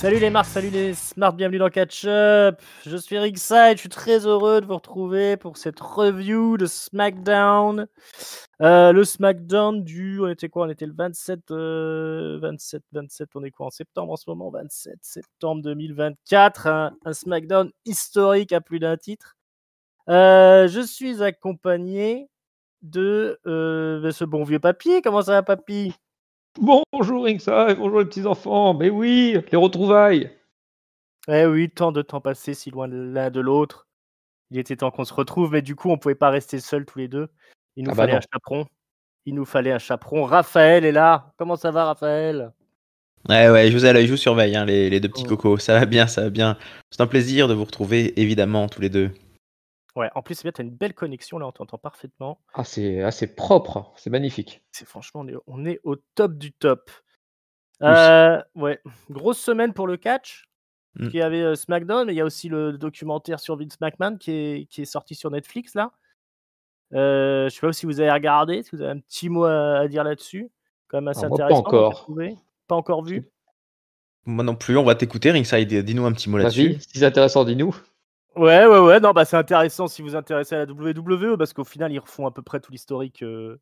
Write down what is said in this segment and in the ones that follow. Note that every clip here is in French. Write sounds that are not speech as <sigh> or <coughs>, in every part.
Salut les marques, salut les Smart, bienvenue dans Catch Up. Je suis Ringside, je suis très heureux de vous retrouver pour cette review de SmackDown. Euh, le SmackDown du, on était quoi On était le 27, 27, 27, on est quoi en septembre en ce moment 27 septembre 2024, un, SmackDown historique à plus d'un titre. Euh, je suis accompagné euh, de, ce bon vieux papy. Comment ça va, papy Bonjour et bonjour les petits enfants, mais oui, les retrouvailles. Eh oui, tant de temps passé si loin l'un de l'autre. Il était temps qu'on se retrouve, mais du coup, on pouvait pas rester seuls tous les deux. Il nous ah bah fallait un chaperon. Il nous fallait un chaperon. Raphaël est là. Comment ça va, Raphaël Ouais, ouais, je vous, ai, je surveille, hein, les, deux petits oh. cocos. Ça va bien, ça va bien. C'est un plaisir de vous retrouver, évidemment, tous les deux. Ouais, en plus, tu as une belle connexion, là, on t'entend parfaitement. Ah, c'est assez ah, propre, c'est magnifique. C'est franchement, on est, au top du top. Euh, ouais, grosse semaine pour le catch, mmh. il y avait euh, SmackDown, mais il y a aussi le documentaire sur Vince McMahon qui est, qui est sorti sur Netflix, là. Euh, je sais pas si vous avez regardé, si vous avez un petit mot à, dire là-dessus. Quand même assez ah, intéressant. Pas encore. Pas encore vu. Moi non plus, on va t'écouter, Ringside, dis-nous un petit mot là-dessus. Si c'est intéressant, dis-nous. Ouais, ouais, ouais. Non, bah, c'est intéressant si vous intéressez à la WWE parce qu'au final, ils refont à peu près tout l'historique euh,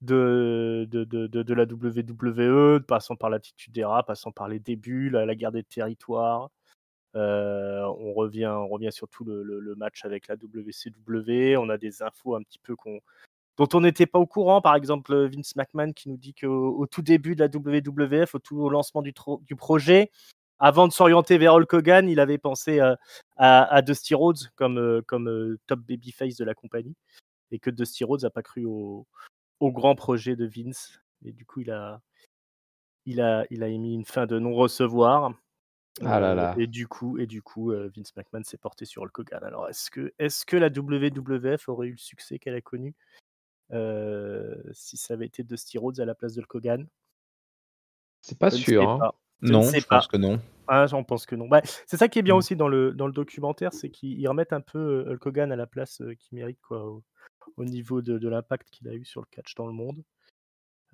de, de, la WWE, passant par l'attitude des rats, passant par les débuts, la, guerre des territoires. Euh, on, revient, on revient surtout le, le, match avec la WCW. On a des infos un petit peu qu'on dont on n'était pas au courant. Par exemple, Vince McMahon qui nous dit qu'au au tout début de la WWF, au, tout, lancement du, du projet, avant de s'orienter vers Hulk Hogan, il avait pensé euh, à, à, Dusty Rhodes comme, euh, comme euh, top babyface de la compagnie. Et que Dusty Rhodes n'a pas cru au, au, grand projet de Vince. Et du coup, il a, il a, il a émis une fin de non-recevoir. Ah là là. Et du coup, et du coup Vince McMahon s'est porté sur Hulk Hogan. Alors, est-ce que, est que la WWF aurait eu le succès qu'elle a connu si ça avait été Dusty Rhodes à la place de Hulk Hogan C'est pas sûr. Hein non, je pense que non. Ah, j'en pense que non. Bah, c'est ça qui est bien mmh. aussi dans le, dans le documentaire, c'est qu'ils remettent un peu euh, Hulk à la place euh, qu'il mérite quoi, au, niveau de, l'impact qu'il a eu sur le catch dans le monde.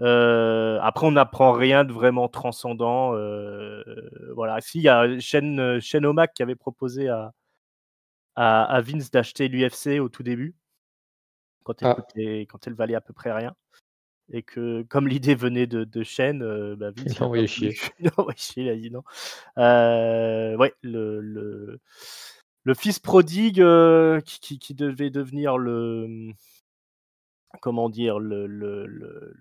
Euh, après, on n'apprend rien de vraiment transcendant. voilà. Si, il y a Shane, Shane qui avait proposé à, à, Vince d'acheter l'UFC au tout début, ah. quand elle valait à peu près rien et que comme l'idée venait de, de Shen, euh, bah, il a <laughs> chier. Il dit non. Euh, ouais, le, le, le, fils prodigue euh, qui, qui, devait devenir le. Comment dire Le, le, le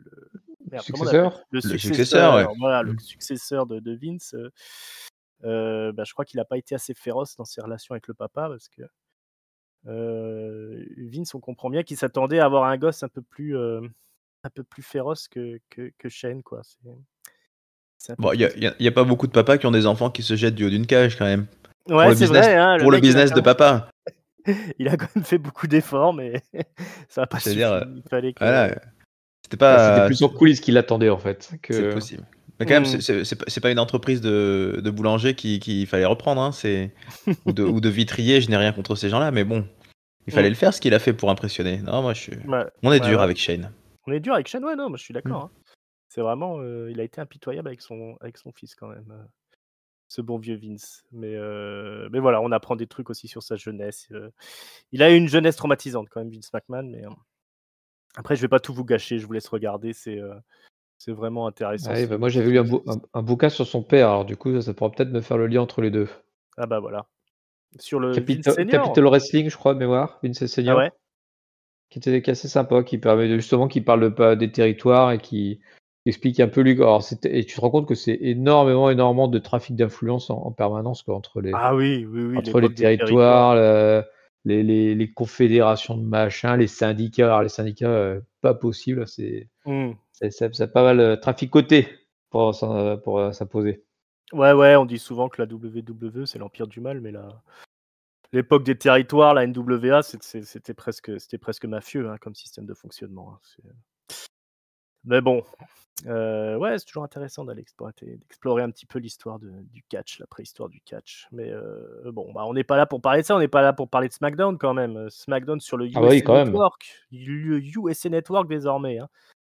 successeur Le successeur, voilà, le mmh. successeur de, Vince. Bah, je crois qu'il n'a pas été assez féroce dans ses relations avec le papa parce que Vince, on comprend bien qu'il s'attendait à avoir un gosse un peu plus un peu plus féroce que, que, Shane, quoi. Il bon, n'y a, pas beaucoup de papas qui ont des enfants qui se jettent du haut d'une cage, quand même. Ouais, c'est vrai. Hein, pour le, business de papa. <laughs> il a quand même fait beaucoup d'efforts, mais <laughs> ça n'a pas suffi. Euh, il fallait C'était pas... Bah, plus en coulisses qu'il attendait, en fait. Que... C'est possible. Mais quand même, mmh. c'est pas une entreprise de, de boulanger qu'il fallait reprendre, hein, ou, de, <laughs> vitrier, je n'ai rien contre ces gens-là, mais bon, il mmh. fallait le faire, ce qu'il a fait pour impressionner. Non, moi, je suis... on est dur avec Shane on est dur avec Shen, ouais, non, moi je suis mmh. d'accord. Hein. C'est vraiment, euh, il a été impitoyable avec son, avec son fils quand même, euh, ce bon vieux Vince. Mais, euh, mais voilà, on apprend des trucs aussi sur sa jeunesse. il a eu une jeunesse traumatisante quand même, Vince McMahon. Mais hein. après, je vais pas tout vous gâcher, je vous laisse regarder. C'est c'est vraiment intéressant. Ah bah, moi, j'avais lu un, bouquin sur son père, alors du coup, ça, pourrait pourra peut-être me faire le lien entre les deux. Ah bah voilà. Sur le Senior. Capital Wrestling, je crois, mémoire. Vince ah Senior. ouais qui était assez sympa, qui permet justement qui parle des territoires et qui explique un peu lui. et tu te rends compte que c'est énormément, énormément de trafic d'influence en, permanence entre les ah oui, entre les, territoires, les, confédérations de machin, les syndicats. Alors les syndicats, euh, pas possible, hein, c'est hmm. pas mal euh, traficoté pour, pour, pour euh, s'imposer. Ouais, ouais, on dit souvent que la WWE c'est l'empire du mal, mais là, l'époque des territoires, la NWA, c'était presque, presque mafieux hein, comme système de fonctionnement. Hein, mais bon, euh, ouais, c'est toujours intéressant d'aller explorer, d'explorer un petit peu l'histoire du catch, la préhistoire du catch. Mais euh, bon, bah, on n'est pas là pour parler de ça, on n'est pas là pour parler de SmackDown quand même. Euh, SmackDown sur le ah bah USA Network, Network désormais. Hein.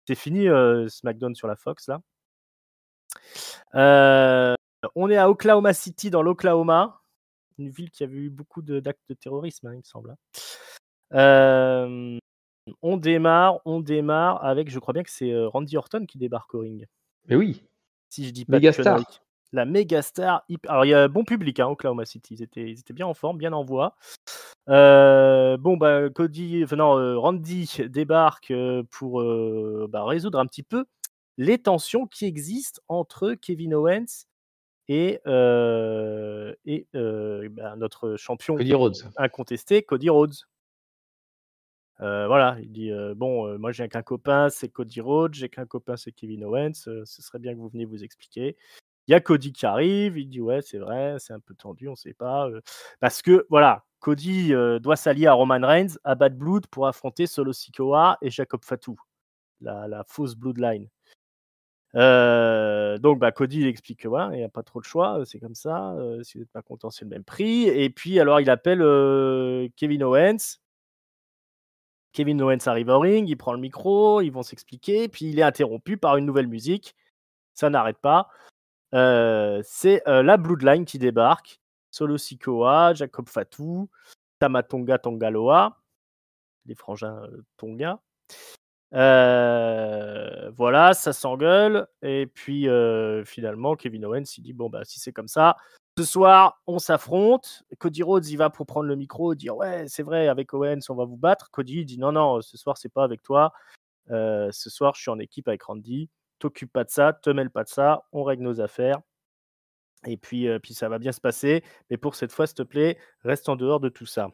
C'est fini SmackDown sur la Fox là. on est à Oklahoma City dans l'Oklahoma une ville qui avait eu beaucoup d'actes de, terrorisme, hein, il me semble. Hein. on démarre, on démarre avec, je crois bien que c'est Randy Orton qui débarque au ring. Mais oui. Si je dis pas La méga star. il y a bon public, hein, Oklahoma City. Ils étaient, ils étaient bien en forme, bien en voie. bon, bah, Cody, venant, Randy débarque pour bah, résoudre un petit peu les tensions qui existent entre Kevin Owens et, bah, notre champion incontesté, Cody Rhodes. voilà, il dit Bon, moi j'ai qu'un copain, c'est Cody Rhodes, j'ai qu'un copain, c'est Kevin Owens, ce serait bien que vous veniez vous expliquer. Il y a Cody qui arrive, il dit Ouais, c'est vrai, c'est un peu tendu, on ne sait pas. parce que, voilà, Cody doit s'allier à Roman Reigns, à Bad Blood, pour affronter Solo Sikoa et Jacob Fatou, la fausse Bloodline. Euh, donc, bah, Cody, il explique que voilà, il n'y a pas trop de choix, euh, c'est comme ça. Euh, si vous n'êtes pas content, c'est le même prix. Et puis, alors, il appelle Kevin Owens. Kevin Owens arrive au ring, il prend le micro, ils vont s'expliquer. Puis, il est interrompu par une nouvelle musique. Ça n'arrête pas. c'est la Bloodline qui débarque. Solo Sikoa, Jacob Fatou, Tonga Tangaloa, les frangins Tonga. Euh, voilà, ça s'engueule. Et puis euh, finalement, Kevin Owens, il dit Bon, bah, si c'est comme ça, ce soir, on s'affronte. Cody Rhodes, il va pour prendre le micro, dire Ouais, c'est vrai, avec Owens, on va vous battre. Cody, dit Non, non, ce soir, c'est pas avec toi. Euh, ce soir, je suis en équipe avec Randy. T'occupe pas de ça, te mêle pas de ça, on règle nos affaires. Et puis, puis ça va bien se passer. Mais pour cette fois, s'il te plaît, reste en dehors de tout ça.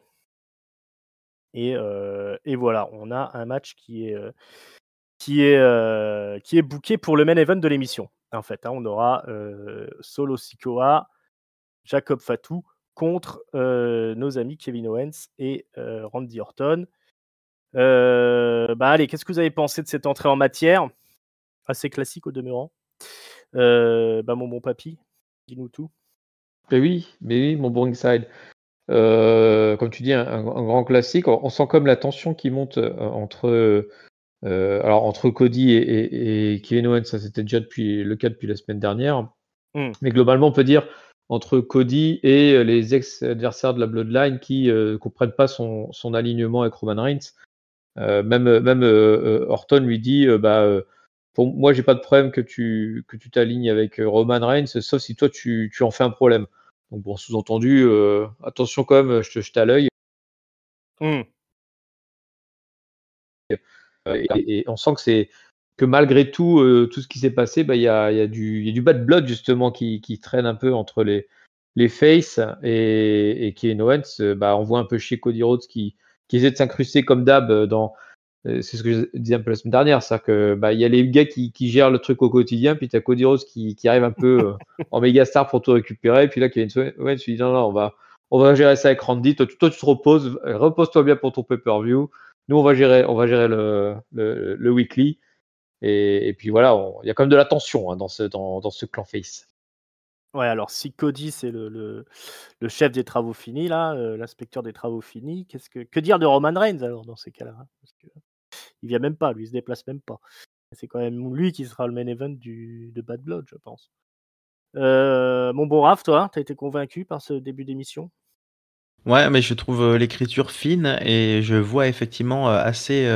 Et, voilà, on a un match qui est, qui est, qui est booké pour le main event de l'émission. En fait, hein. on aura Solo Sikoa, Jacob Fatou contre nos amis Kevin Owens et Randy Orton. Bah, allez, qu'est-ce que vous avez pensé de cette entrée en matière Assez classique au demeurant. Bah, mon bon papy, dis-nous tout. Bah oui, oui, mon bon inside. Euh, comme tu dis, un, grand classique. On, sent comme la tension qui monte euh, entre, euh, alors entre Cody et, Kevin Owens. Ça, c'était déjà depuis, le cas depuis la semaine dernière. Hmm. Mais globalement, on peut dire entre Cody et les ex-adversaires de la Bloodline qui ne comprennent pas son, alignement avec Roman Reigns. même même Orton lui dit bah, pour moi, j'ai pas de problème que tu que tu t'alignes avec Roman Reigns, sauf si toi, tu en fais un problème. Donc bon, sous-entendu, euh, attention quand même, je te jette à l'œil. Mmh. Euh, et, on sent que c'est que malgré tout, euh, tout ce qui s'est passé, bah, il y, a, y, du, y, a, bad blood justement qui, traîne un peu entre les, les faces et, et Owens. Bah, on voit un peu chez Cody Rhodes qui, qui essaie de s'incruster comme d'hab dans, euh, c'est ce que je disais un peu la semaine dernière, cest que bah, y a les gars qui, gèrent le truc au quotidien, puis tu as Cody Rose qui, arrive un peu euh, <laughs> en méga star pour tout récupérer, puis là, Kevin ouais, tu dis non, non, on va, on va gérer ça avec Randy, toi, tu te reposes, repose-toi bien pour ton pay-per-view, nous on va gérer, on va gérer le, weekly, et, puis voilà, il y a quand même de la tension hein, dans, ce, dans, ce clan face. Ouais, alors si Cody c'est le, chef des travaux finis, là, euh, l'inspecteur des travaux finis, qu'est-ce que, dire de Roman Reigns alors dans ces cas-là hein, il vient même pas, lui il se déplace même pas. C'est quand même lui qui sera le main event du, de Bad Blood, je pense. Euh, mon bon Raph, toi, t'as été convaincu par ce début d'émission Ouais, mais je trouve euh, l'écriture fine et je vois effectivement euh, assez,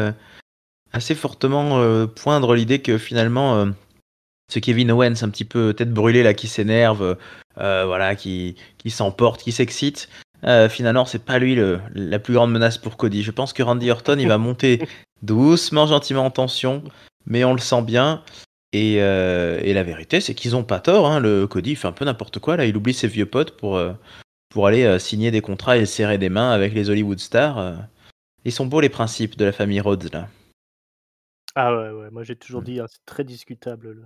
assez fortement poindre l'idée que finalement ce Kevin Owens un petit peu tête brûlée là qui s'énerve, voilà, qui, s'emporte, qui s'excite. finalement, c'est pas lui la plus grande menace pour Cody. Je pense que Randy Orton, il va monter <laughs> doucement, gentiment en tension, mais on le sent bien. Et, euh, la vérité, c'est qu'ils ont pas tort. Hein. Le Cody fait un peu n'importe quoi. Là, il oublie ses vieux potes pour, euh, pour aller euh, signer des contrats et serrer des mains avec les Hollywood stars. Ils sont beaux les principes de la famille Rhodes là. Ah ouais, ouais. Moi, j'ai toujours mm. dit, hein, c'est très discutable.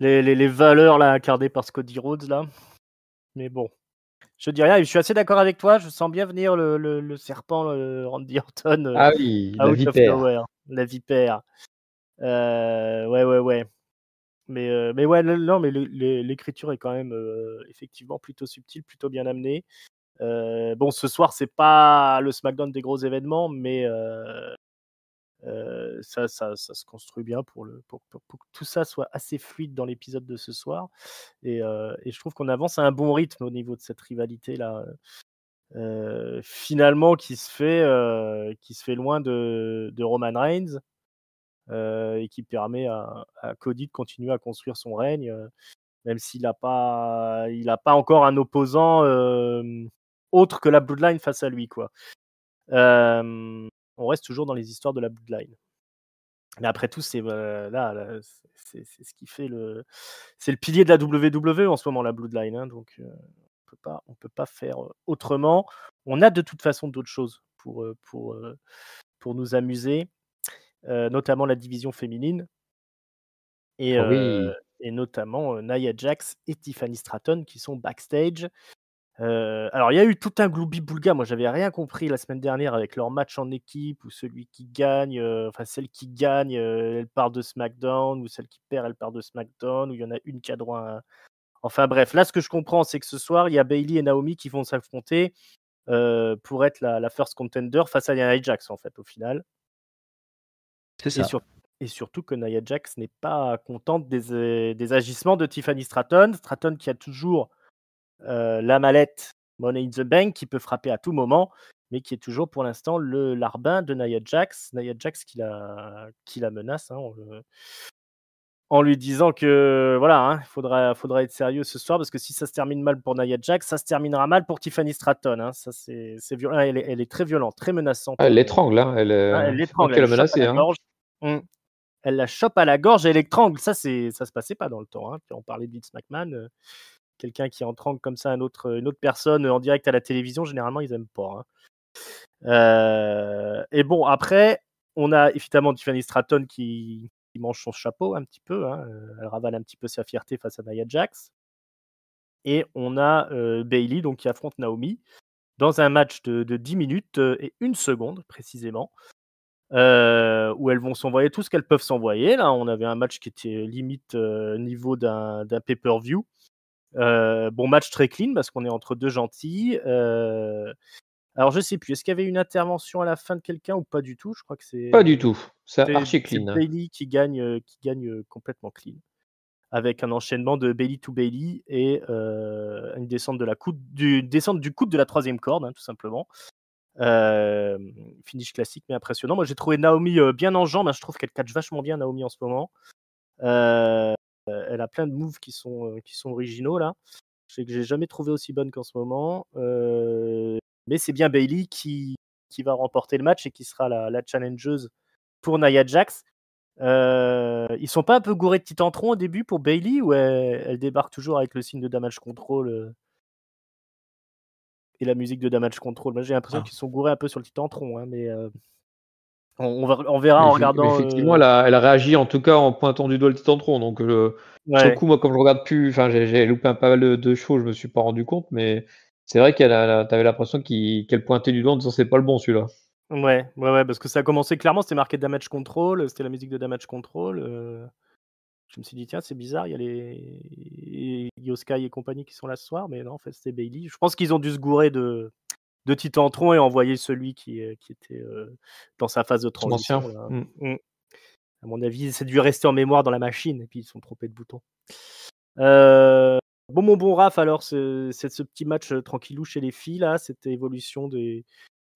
Les, les, valeurs là incarnées par Scotty Rhodes là. Mais bon, je dis rien, je suis assez d'accord avec toi. Je sens bien venir le, serpent le Randy Orton. Euh, ah oui, la vipère. la vipère. Euh, ouais, ouais, ouais. Mais, euh, ouais, non, mais l'écriture est quand même effectivement plutôt subtile, plutôt bien amenée. bon, ce soir, c'est pas le SmackDown des gros événements, mais, euh, ça, ça, ça, se construit bien pour, le, pour, que tout ça soit assez fluide dans l'épisode de ce soir. Euh, et, je trouve qu'on avance à un bon rythme au niveau de cette rivalité-là. Euh, finalement, qui se fait, qui se fait loin de, Roman Reigns et qui permet à, Cody de continuer à construire son règne, même s'il n'a pas, il a pas encore un opposant autre que la Bloodline face à lui, quoi on reste toujours dans les histoires de la bloodline. Mais après tout, c'est euh, là, c'est ce qui fait le, c'est le pilier de la WWE en ce moment la Bloodline, hein, donc euh, on peut pas, on peut pas faire euh, autrement. On a de toute façon d'autres choses pour pour pour nous amuser, notamment la division féminine et ah et notamment Nia Jax et Tiffany Stratton qui sont backstage alors, il y a eu tout un gloubi-boulga. Moi, j'avais rien compris la semaine dernière avec leur match en équipe ou celui qui gagne, enfin, celle qui gagne, elle part de SmackDown ou celle qui perd, elle part de SmackDown ou il y en a une qui a droit Enfin, bref, là, ce que je comprends, c'est que ce soir, il y a Bailey et Naomi qui vont s'affronter pour être la, first contender face à Nia Jax, en fait, au final. C'est ça. Et, surtout que Nia Jax n'est pas contente des, des agissements de Tiffany Stratton. Stratton qui a toujours la mallette Money in the Bank qui peut frapper à tout moment, mais qui est toujours pour l'instant le larbin de Nia Jax. Nia Jax qui la, menace hein, en lui disant que voilà, il hein, faudra, faudra être sérieux ce soir parce que si ça se termine mal pour Nia Jax, ça se terminera mal pour Tiffany Stratton. Hein. ça c'est, violent. Elle est, très violente, très menaçante. Ah, elle l'étrangle, elle, euh, ah, elle l'étrangle. Elle, la chope à la gorge. Mmh. Elle la chope à la gorge et l'étrangle. Ça, c'est, ça se passait pas dans le temps. Puis on parlait de Vince McMahon. Euh, quelqu'un qui entrant comme ça autre, euh, une autre personne en direct à la télévision, généralement, ils n'aiment pas. Hein. Euh, et bon, après, on a évidemment Tiffany Stratton qui, mange son chapeau un petit peu. Hein, euh, elle ravale un petit peu sa fierté face à Nia Jax. Et on a Bailey donc, qui affronte Naomi dans un match de, 10 minutes et une seconde précisément. où elles vont s'envoyer tout ce qu'elles peuvent s'envoyer. Là, on avait un match qui était limite niveau d'un pay-per-view. Euh, bon match très clean parce qu'on est entre deux gentils. Euh, alors je sais plus, est-ce qu'il y avait une intervention à la fin de quelqu'un ou pas du tout Je crois que c'est pas du tout. C'est archi clean. Hein. Bailey qui gagne, euh, qui gagne complètement clean avec un enchaînement de Bailey to Bailey et une descente du descente coude de la troisième corde hein, tout simplement. finish classique mais impressionnant. Moi j'ai trouvé Naomi bien en jambes. Hein. je trouve qu'elle catch vachement bien Naomi en ce moment. Euh, elle a plein de moves qui sont, euh, qui sont originaux là. Je sais que j'ai jamais trouvé aussi bonne qu'en ce moment. Euh, mais c'est bien Bailey qui, qui va remporter le match et qui sera la, challengeuse pour Nia Jax. Euh, ils sont pas un peu gourés de Titantron au début pour Bailey ou elle, débarque toujours avec le signe de Damage Control et la musique de Damage Control Moi j'ai l'impression ah. qu'ils sont gourés un peu sur le Titantron, hein, mais on, verra en regardant. Effectivement, elle, a, réagi en tout cas en pointant du doigt le titantron. Donc, du euh, coup, moi, comme je regarde plus, enfin, j'ai loupé un pas mal de, choses, je me suis pas rendu compte, mais c'est vrai qu'elle avais l'impression qu'elle pointait du doigt en disant c'est pas le bon celui-là. Ouais, ouais, parce que ça a commencé clairement, c'était marqué Damage Control, c'était la musique de Damage Control. Euh, je me suis dit, tiens, c'est bizarre, il y a les Sky et compagnie qui sont là ce soir, mais non, en fait, c'était Bailey. Je pense qu'ils ont dû se gourer de, de Titantron et envoyer celui qui, était euh, dans sa phase de transition. Mmh. Mmh. À mon avis, c'est dû rester en mémoire dans la machine et puis ils sont trompés de boutons Euh, Bon, mon bon Raph, alors, c'est ce, petit match euh, tranquillou chez les filles, là, cette évolution de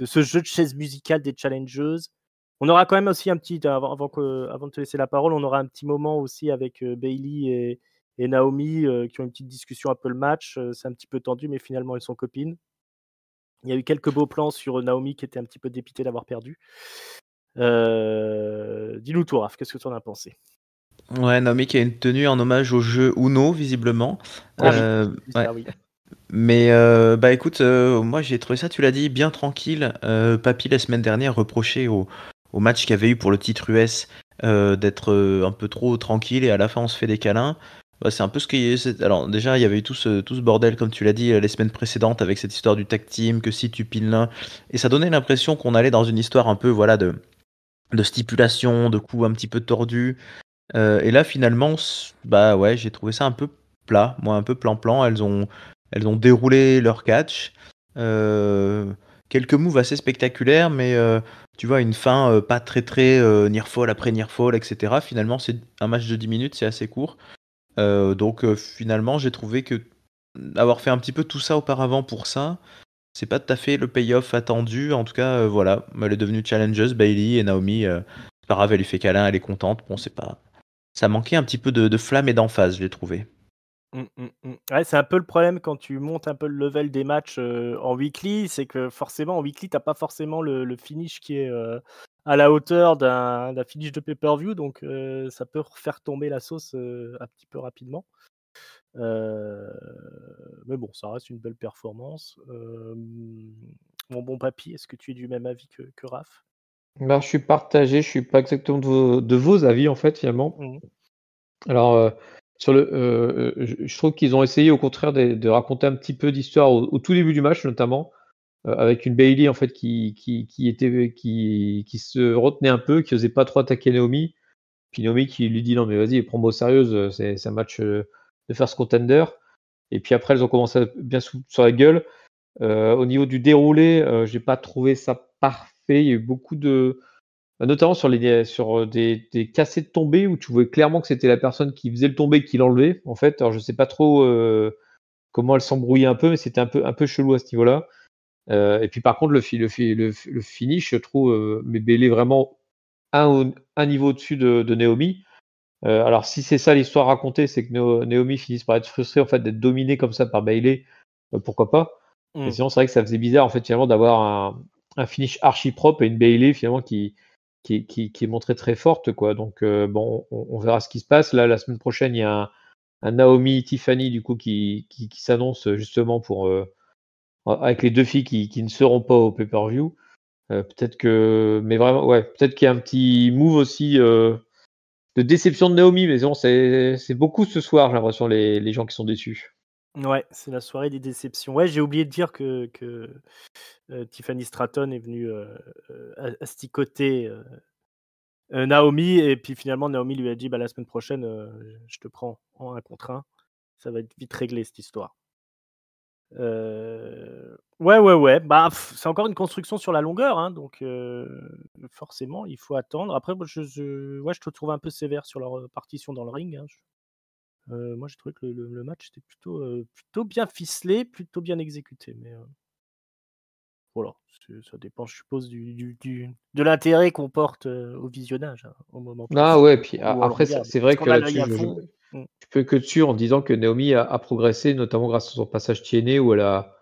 ce jeu de chaise musicale des challengeuses. On aura quand même aussi un petit, avant, avant, que, avant de te laisser la parole, on aura un petit moment aussi avec euh, Bailey et, Naomi qui ont une petite discussion un peu le match. c'est un petit peu tendu, mais finalement, ils sont copines. Il y a eu quelques beaux plans sur euh, Naomi qui était un petit peu dépitée d'avoir perdu. Euh, dis-nous, toi, Raph, qu'est-ce que tu en as pensé Ouais, Naomi qui a une tenue en hommage au jeu Uno, visiblement. Ah euh, Mais bah écoute, moi j'ai trouvé ça, tu l'as dit, bien tranquille. Papy la semaine dernière reprochait au, au match qu'il avait eu pour le titre US d'être un peu trop tranquille et à la fin on se fait des câlins. Bah, c'est un peu ce qui est. Alors, déjà, il y avait eu tout ce, tout ce bordel, comme tu l'as dit, euh, les semaines précédentes, avec cette histoire du tag team, que si tu pines l'un. Et ça donnait l'impression qu'on allait dans une histoire un peu, voilà, de, de stipulation, de coups un petit peu tordus. Euh, et là, finalement, bah ouais, j'ai trouvé ça un peu plat, moi, un peu plan-plan. Elles ont, elles ont déroulé leur catch. Euh, quelques moves assez spectaculaires, mais tu vois, une fin pas très très near fall après near fall, etc. Finalement, c'est un match de 10 minutes, c'est assez court. Euh, donc euh, finalement, j'ai trouvé que avoir fait un petit peu tout ça auparavant pour ça, c'est pas tout à fait le payoff attendu. En tout cas, euh, voilà, elle est devenue challengeuse, Bailey et Naomi. c'est pas grave, elle lui fait câlin, elle est contente. Bon, c'est pas. Ça manquait un petit peu de, flamme et d'emphase, j'ai trouvé. Mm, mm, mm. Ouais, c'est un peu le problème quand tu montes un peu le level des matchs en weekly, c'est que forcément en weekly t'as pas forcément le finish qui est à la hauteur d'un finish de pay-per-view, donc euh, ça peut faire tomber la sauce euh, un petit peu rapidement. Euh, mais bon, ça reste une belle performance. mon bon papy, est-ce que tu es du même avis que, Raph ben, Je suis partagé, je suis pas exactement de vos, avis en fait finalement. Mmh. Alors, sur le, je, trouve qu'ils ont essayé au contraire de, raconter un petit peu d'histoire au, tout début du match notamment. Euh, avec une Bailey en fait qui, qui, était, qui, se retenait un peu, qui n'osait pas trop attaquer Naomi. Puis Naomi qui lui dit non mais vas-y, prends-moi au sérieux, euh, c'est un match euh, de first contender. Et puis après, elles ont commencé bien sur la gueule. au niveau du déroulé, j'ai pas trouvé ça parfait. Il y a eu beaucoup de. Notamment sur, les, sur des, cassés de tombées où tu voyais clairement que c'était la personne qui faisait le tombé qui l'enlevait, en fait. Alors je sais pas trop comment elle s'embrouillait un peu, mais c'était un peu, un peu chelou à ce niveau-là. Euh, et puis par contre, le, le, finish, je trouve, euh, mais est vraiment un, un niveau au-dessus de, Naomi. Euh, alors si c'est ça l'histoire racontée, c'est que Naomi finisse par être frustrée en fait d'être dominée comme ça par Bailey, pourquoi pas. Mm. sinon c'est vrai que ça faisait bizarre en fait finalement d'avoir un, finish archi propre et une Bailey finalement qui qui, qui, est montrée très forte quoi. Donc bon, on, verra ce qui se passe. Là la semaine prochaine il y a un, un Naomi Tiffany du coup qui, qui s'annonce justement pour avec les deux filles qui, qui ne seront pas au pay-per-view. Euh, peut-être que, mais vraiment, ouais, peut-être qu'il y a un petit move aussi euh, de déception de Naomi, mais bon, c'est beaucoup ce soir, j'ai l'impression, les, les, gens qui sont déçus. Ouais, c'est la soirée des déceptions. Ouais, j'ai oublié de dire que, que euh, Tiffany Stratton est venue asticoter Naomi, et puis finalement, Naomi lui a dit bah, la semaine prochaine, je te prends en un contre un. Ça va être vite réglé cette histoire. Euh, ouais, ouais, ouais. Bah, c'est encore une construction sur la longueur, hein, donc euh, forcément, il faut attendre. Après, je, ouais, je te trouve un peu sévère sur leur partition dans le ring. Hein, euh, moi, j'ai trouvé que le, match était plutôt, plutôt bien ficelé, plutôt bien exécuté. Mais voilà, ça dépend, je suppose, du, de l'intérêt qu'on porte au visionnage hein, au moment. Ah ouais, puis après, c'est vrai que je mm. peux que dessus en disant que Naomi a, progressé, notamment grâce à son passage tienné, où elle a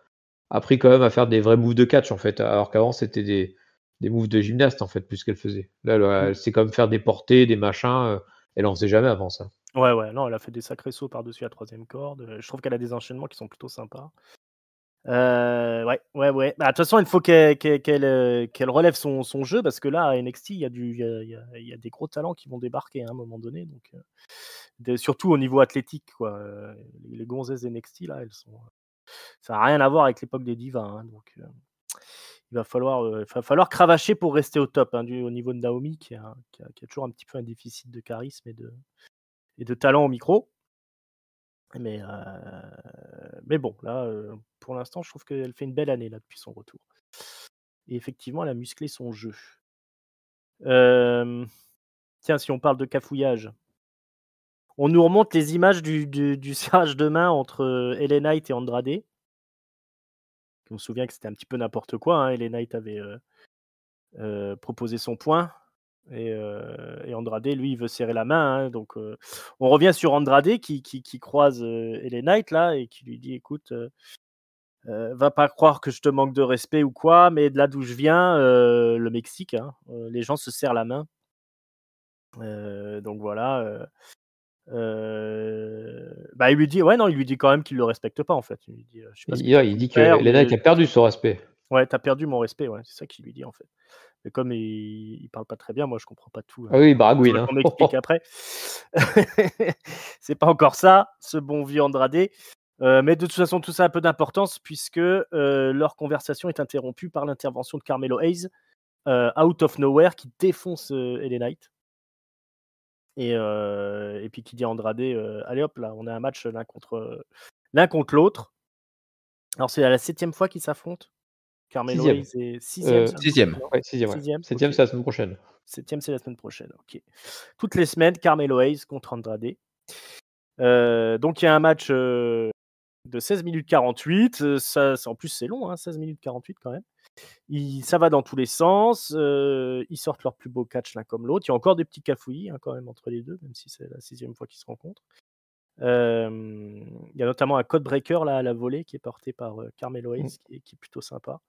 appris quand même à faire des vrais moves de catch en fait, alors qu'avant c'était des, des moves de gymnaste en fait, plus qu'elle faisait. Là, elle, mm. quand même faire des portées, des machins, euh, elle en faisait jamais avant ça. Ouais, ouais, non, elle a fait des sacrés sauts par-dessus la troisième corde. Euh, je trouve qu'elle a des enchaînements qui sont plutôt sympas. Euh, ouais, ouais, ouais. Bah, de toute façon, il faut qu'elle euh, relève son, jeu parce que là, à NXT, il y, a des gros talents qui vont débarquer hein, à un moment donné. Donc, euh, surtout au niveau athlétique, quoi. Les gonzesses NXT, là, elles sont. Ça n'a rien à voir avec l'époque des divas. Hein. donc, il va falloir, va falloir cravacher pour rester au top hein, au niveau de Naomi qui a, toujours un petit peu un déficit de charisme et de, et de talent au micro. Mais, mais bon, là, pour l'instant, je trouve qu'elle fait une belle année là depuis son retour. Et effectivement, elle a musclé son jeu. Tiens, si on parle de cafouillage, on nous remonte les images du, du, du <laughs> serrage de main entre Ellen Knight et Andrade. On se souvient que c'était un petit peu n'importe quoi. Hein. Knight avait proposé son point. Euh, et, Andrade, lui, il veut serrer la main. Hein, donc, euh, on revient sur Andrade qui, croise Ellen euh, Knight là et qui lui dit écoute, va pas croire que je te manque de respect ou quoi, mais de là d'où je viens, le Mexique, hein, les gens se serrent la main. donc voilà. Bah, il lui dit ouais non il lui dit quand même qu'il le respecte pas en fait il dit, que Ellen Knight a perdu son respect ouais t'as perdu mon respect ouais c'est ça qu'il lui dit en fait comme il, parle pas très bien, moi je comprends pas tout. Hein. Ah oui, hein. On m'explique <laughs> après. <laughs> c'est pas encore ça, ce bon vieux Andrade. Euh, mais de toute façon, tout ça a peu d'importance puisque euh, leur conversation est interrompue par l'intervention de Carmelo Hayes, euh, out of nowhere, qui défonce Ellen Knight. Et, et, puis qui dit Andrade Allez hop, là, on a un match l'un contre l'un contre l'autre. Alors, c'est la septième fois qu'ils s'affrontent. Carmelo Hayes est sixième. Euh, sixième. Ouais, c'est la semaine prochaine. Septième, c'est la semaine prochaine. Ok. Toutes les semaines, Carmelo Hayes contre Andrade. Euh, donc il y a un match euh, de 16 minutes 48. Ça, en plus, c'est long, 16 hein, minutes 48 quand même. ça va dans tous les sens. ils sortent leur plus beau catch l'un comme l'autre. Il y a encore des petits cafouillis hein, quand même entre les deux, même si c'est la sixième fois qu'ils se rencontrent il y a notamment un code breaker là, à la volée qui est porté par Carmelo Hayes, mmh. qui, est plutôt sympa.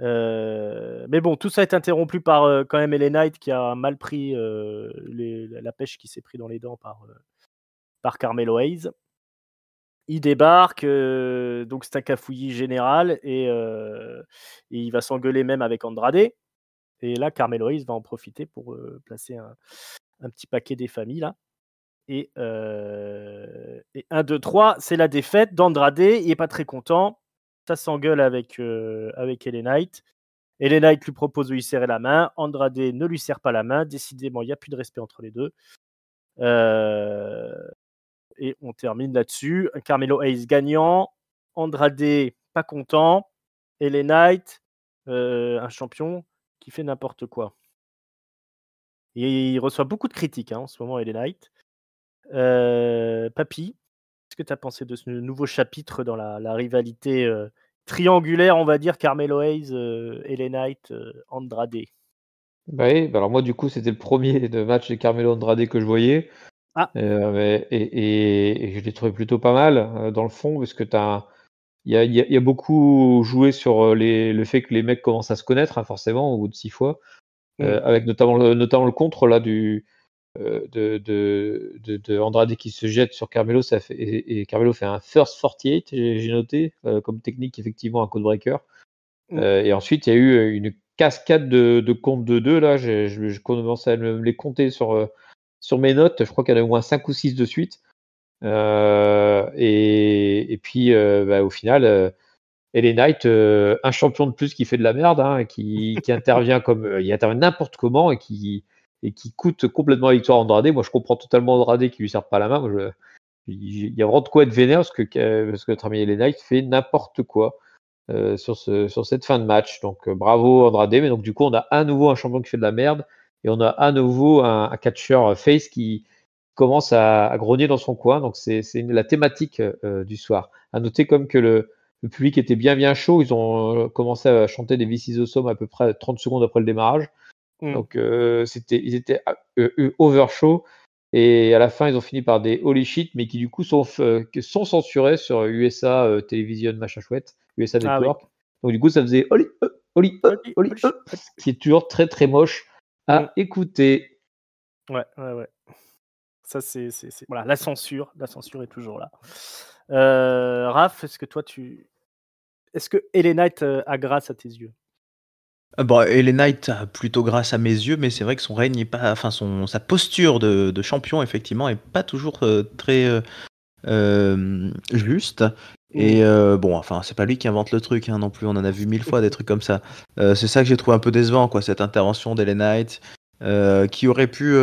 mais bon, tout ça est interrompu par quand même Ellen Knight qui a mal pris la pêche qui s'est prise dans les dents par, par Carmelo Hayes. Il débarque, donc c'est un cafouillis général et, il va s'engueuler même avec Andrade. Et là, Carmelo Hayes va en profiter pour placer un, un petit paquet des familles là. Et, 1, 2, 3, c'est la défaite d'Andrade. Il n'est pas très content. Ça s'engueule avec, euh, avec Ellen Knight. Ellen Knight lui propose de lui serrer la main. Andrade ne lui serre pas la main. Décidément, il n'y a plus de respect entre les deux. Euh, et on termine là-dessus. Carmelo Hayes gagnant. Andrade pas content. Ellen Knight, euh, un champion qui fait n'importe quoi. Et il reçoit beaucoup de critiques hein, en ce moment, Ellen Knight. Euh, Papy, qu'est-ce que tu as pensé de ce nouveau chapitre dans la, rivalité euh, triangulaire, on va dire, Carmelo Hayes, euh, Ellen Knight, Andrade bah oui, bah alors moi du coup c'était le premier de match de Carmelo Andrade que je voyais. Ah. et, je l'ai trouvé plutôt pas mal dans le fond, parce que il y a, beaucoup joué sur le fait que les mecs commencent à se connaître, hein, forcément, au bout de six fois, mm. avec notamment, notamment le contre là, du, euh, de, de, de, Andrade qui se jette sur Carmelo ça fait, et, Carmelo fait un first 48, j'ai noté, euh, comme technique effectivement un code breaker. Mm. Euh, et ensuite, il y a eu une cascade de, comptes de 2. Là, je, je, à les compter sur, sur mes notes. Je crois qu'il y en a au moins 5 ou 6 de suite. Et, et, puis, bah, au final. Et Knight, un champion de plus qui fait de la merde, hein, qui, qui <laughs> intervient comme il intervient n'importe comment et qui, et qui coûte complètement la victoire à Andrade. Moi, je comprends totalement Andrade qui lui sert pas la main. il y a vraiment de quoi être vénère parce que, euh, parce que Tramiel Knight fait n'importe quoi euh, sur, ce, sur cette fin de match. Donc euh, bravo Andrade, mais donc du coup on a à nouveau un champion qui fait de la merde et on a à nouveau un, catcher catcheur face qui commence à, grogner dans son coin. Donc c'est la thématique du soir. À noter comme que le, public était bien bien chaud, ils ont commencé à chanter des This aux awesome à peu près 30 secondes après le démarrage. Mm. Donc, euh, c'était, ils étaient ah, euh, overshow. Et à la fin, ils ont fini par des holy shit, mais qui du coup sont, euh, sont censurés sur USA euh, Television, machin chouette, USA ah Network. Donc du coup, ça faisait holy, holy, holy, qui est toujours très très moche à mm. écouter. Ouais, ouais, ouais. Ça, c'est, c'est, Voilà, la censure, la censure est toujours là. Raph, est-ce que toi, tu. Est-ce que Elena est à grâce à tes yeux ah bon, bah, Ellen Knight, euh, plutôt grâce à mes yeux, mais c'est vrai que son règne est pas, enfin son, sa posture de, champion effectivement est pas toujours euh, très euh, juste. Mm. Et bon, enfin, c'est pas lui qui invente le truc hein, non plus. On en a vu mille fois des trucs comme ça. c'est ça que j'ai trouvé un peu décevant, quoi, cette intervention d'Ellen Knight, qui aurait pu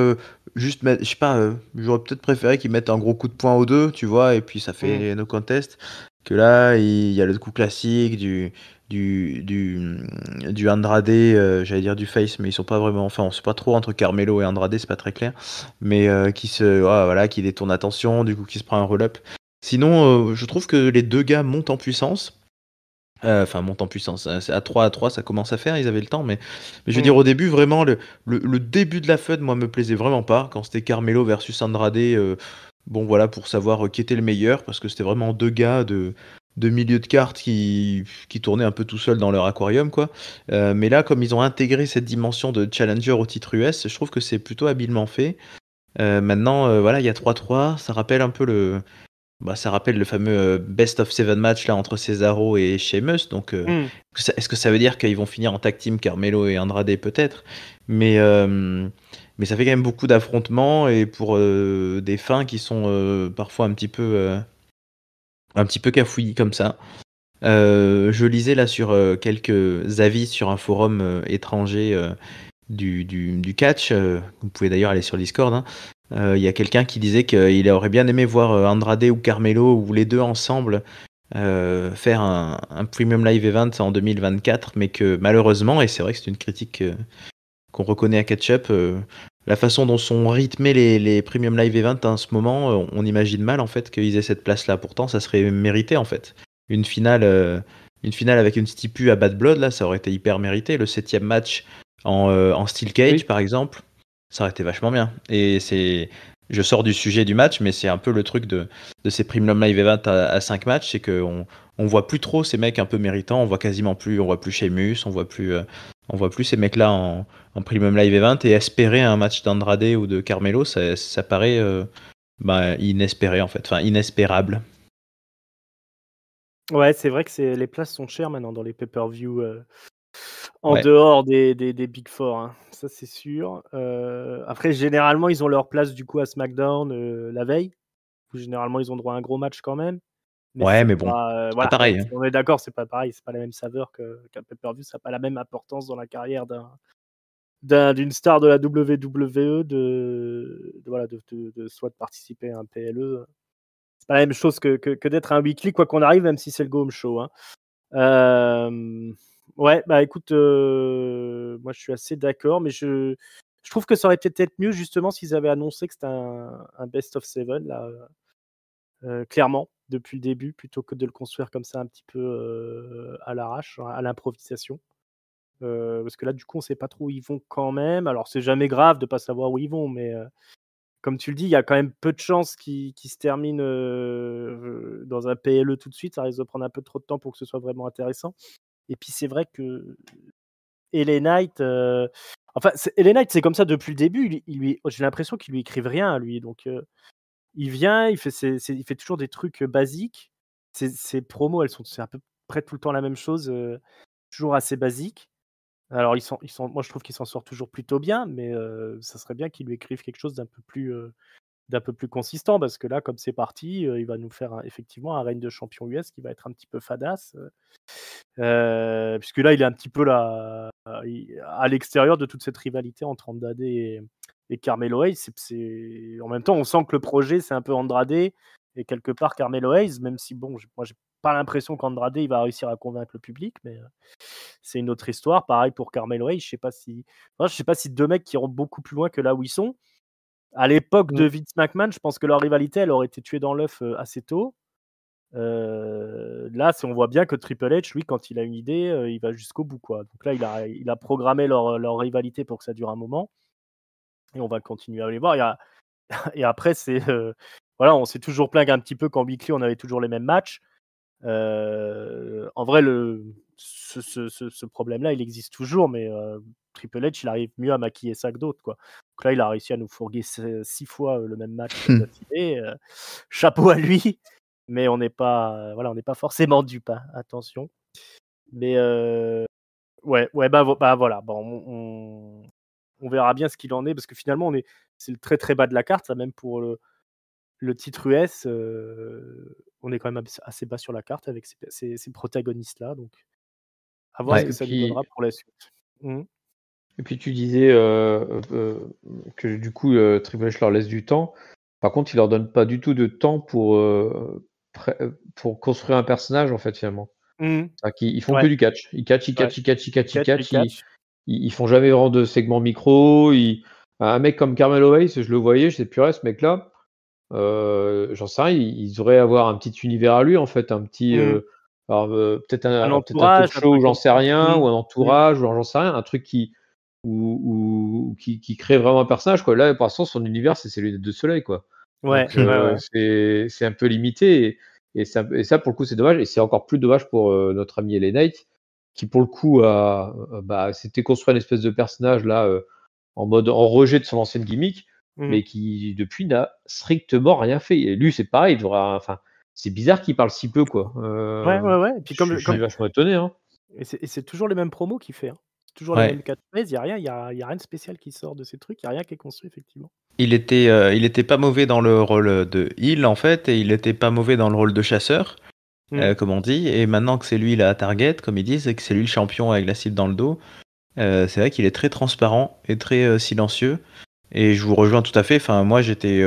juste mettre, je sais pas, j'aurais peut-être préféré qu'il mette un gros coup de poing aux deux, tu vois, et puis ça fait mm. nos contest. Que là, il y a le coup classique du, du, du, Andrade, euh, j'allais dire du Face, mais ils sont pas vraiment, enfin, on sait pas trop entre Carmelo et Andrade, c'est pas très clair, mais euh, qui se, ah, voilà, qui détourne attention, du coup, qui se prend un roll-up. Sinon, euh, je trouve que les deux gars montent en puissance. Enfin, montent en puissance. Hein, à 3 à 3, ça commence à faire, ils avaient le temps, mais, je veux mm. dire, au début, vraiment, le, le, début de la feud moi, me plaisait vraiment pas. Quand c'était Carmelo versus Andrade, bon, voilà, pour savoir qui était le meilleur, parce que c'était vraiment deux gars de de milieux de cartes qui, qui tournaient un peu tout seuls dans leur aquarium. quoi. Euh, mais là, comme ils ont intégré cette dimension de challenger au titre US, je trouve que c'est plutôt habilement fait. Euh, maintenant, euh, voilà, il y a 3-3, ça rappelle un peu le. Bah, ça rappelle le fameux best of seven match là entre Cesaro et Sheamus. Donc, hmm. est-ce que ça veut dire qu'ils vont finir en tag team Carmelo et Andrade peut-être Mais mais ça fait quand même beaucoup d'affrontements et pour des fins qui sont parfois un petit peu un petit peu cafouillis comme ça. Euh, je lisais là sur euh, quelques avis sur un forum euh, étranger du, catch. vous pouvez d'ailleurs aller sur Discord. Hein. Il y a quelqu'un qui disait qu'il aurait bien aimé voir Andrade ou Carmelo ou les deux ensemble faire un, Premium Live Event en 2024, mais que malheureusement, et c'est vrai que c'est une critique qu'on reconnaît à Ketchup, la façon dont sont rythmés les, Premium Live Events en ce moment, euh, on imagine mal en fait qu'ils aient cette place-là. Pourtant, ça serait mérité en fait. Une finale, euh, une finale avec une stipu à Bad Blood, là, ça aurait été hyper mérité. Le septième match en, euh, Steel Cage, par exemple, ça aurait été vachement bien. Et c'est, je sors du sujet du match, mais c'est un peu le truc de, ces Premium Live Events à, à 5 matchs, c'est qu'on on voit plus trop ces mecs un peu méritants, on voit quasiment plus, on voit plus Sheamus, on voit plus, euh, on voit plus ces mecs-là en, Premium Live Event et espérer un match d'Andrade ou de Carmelo, ça, ça paraît euh, bah, inespéré en fait, enfin inespérable. Ouais, c'est vrai que les places sont chères maintenant dans les pay-per-view euh, en dehors des, des, Big Four, hein. ça c'est sûr. après, généralement, ils ont leur place du coup à SmackDown la veille, généralement ils ont droit à un gros match quand même ouais, mais bon, euh, pareil. Hein. On est d'accord, c'est pas pareil, c'est pas la même saveur qu'un qu pay ça pas la même importance dans la carrière d'une star de la WWE, de, voilà, de, soit de participer à un PLE. C'est pas la même chose que, que, d'être un weekly, quoi qu'on arrive, même si c'est le go home show. Hein. Euh, ouais, bah écoute, euh, moi je suis assez d'accord, mais je, je trouve que ça aurait peut-être mieux justement s'ils avaient annoncé que c'était un, un best of seven là, clairement depuis le début plutôt que de le construire comme ça un petit peu à l'arrache, à l'improvisation. parce que là, du coup, on sait pas trop où ils vont quand même. Alors, c'est jamais grave de pas savoir où ils vont, mais comme tu le dis, il y a quand même peu de chances qu'ils se terminent dans un PLE tout de suite. Ça risque de prendre un peu trop de temps pour que ce soit vraiment intéressant. Et puis, c'est vrai que Ellen Knight. Enfin, Ellen c'est comme ça depuis le début. Il, j'ai l'impression qu'ils lui écrivent rien à lui. Donc, il vient, il fait, toujours des trucs basiques. Ses, promos, elles sont à peu près tout le temps la même chose, toujours assez basiques. Alors, ils sont, moi, je trouve qu'il s'en sort toujours plutôt bien, mais ça serait bien qu'il lui écrive quelque chose d'un peu plus, d'un peu plus consistant parce que là, comme c'est parti, euh, il va nous faire effectivement un règne de champion US qui va être un petit peu fadasse. Euh, euh, puisque là, il est un petit peu là, à l'extérieur de toute cette rivalité entre Andrade et, Carmelo Hayes. En même temps, on sent que le projet, c'est un peu Andrade et quelque part Carmelo Hayes, même si bon, moi, j'ai pas l'impression qu'Andrade il va réussir à convaincre le public, mais c'est une autre histoire. Pareil pour Carmelo Hayes, je sais pas si, je sais pas si deux mecs qui iront beaucoup plus loin que là où ils sont. À l'époque de mmh. Vince McMahon, je pense que leur rivalité, elle aurait été tuée dans l'œuf euh, assez tôt. Euh, là, on voit bien que Triple H, lui, quand il a une idée, euh, il va jusqu'au bout. Quoi. Donc là, il a, il a programmé leur, rivalité pour que ça dure un moment. Et on va continuer à les voir. <laughs> Et, après, c'est. voilà, on s'est toujours plaint un petit peu qu'en weekly, on avait toujours les mêmes matchs. en vrai, le, ce, ce problème-là, il existe toujours, mais Triple H, il arrive mieux à maquiller ça que d'autres. Donc là, il a réussi à nous fourguer six fois euh, le même match. Hmm. Euh, <laughs> chapeau à lui, mais on n'est pas, euh, voilà, on n'est pas forcément <laughs> du pas. Hein, attention. Mais ouais, ouais, bah, bah voilà, on, verra bien ce qu'il en est parce que finalement, on est, c'est le très très bas de la carte, ça, même pour le, le titre US, on est quand même assez bas sur la carte avec ces, protagonistes là, donc à voir ce que ça nous donnera pour la suite. Mmh. Et puis tu disais euh, euh, que du coup, euh, Triple H leur laisse du temps. Par contre, il leur donne pas du tout de temps pour, pour construire un personnage, en fait, finalement. Mmh. Ils, ils, font que du catch. Ils catch, ils catch, ils catch, ils catch, ils catch. Ils, font jamais vraiment de segments micro. Un mec comme Carmelo Hayes, je le voyais, je sais purée, ce mec-là, j'en sais rien, ils, devraient avoir un petit univers à lui, en fait, un petit. Mmh. alors peut-être un, un, peut j'en sais rien, mmh. ou un entourage, ou j'en sais rien, un truc qui, ou, qui, crée vraiment un personnage. Quoi. Là, par l'instant, son univers, c'est celui de Soleil Quoi. Ouais, euh, c'est un peu limité. Et, ça, pour le coup, c'est dommage. Et c'est encore plus dommage pour euh, notre ami Ellen Knight, qui, pour le coup, a, euh, bah, s'était construit une espèce de personnage là, en mode en rejet de son ancienne gimmick, mm. mais qui, depuis, n'a strictement rien fait. Et lui, c'est pareil. Enfin, c'est bizarre qu'il parle si peu. Quoi. ouais, ouais, ouais. Et puis, comme, je, suis vachement étonné. Hein. Et c'est toujours les mêmes promos qu'il fait. Hein toujours la les mêmes il n'y a rien, y a, rien de spécial qui sort de ces trucs, il n'y a rien qui est construit effectivement. Il était, euh, il était pas mauvais dans le rôle euh, de heal en fait, et il était pas mauvais dans le rôle de chasseur, mmh. euh, comme on dit. Et maintenant que c'est lui la target, comme ils disent, et que c'est lui le champion avec la cible dans le dos, c'est vrai qu'il est très transparent et très silencieux. Et je vous rejoins tout à fait. Enfin, moi j'étais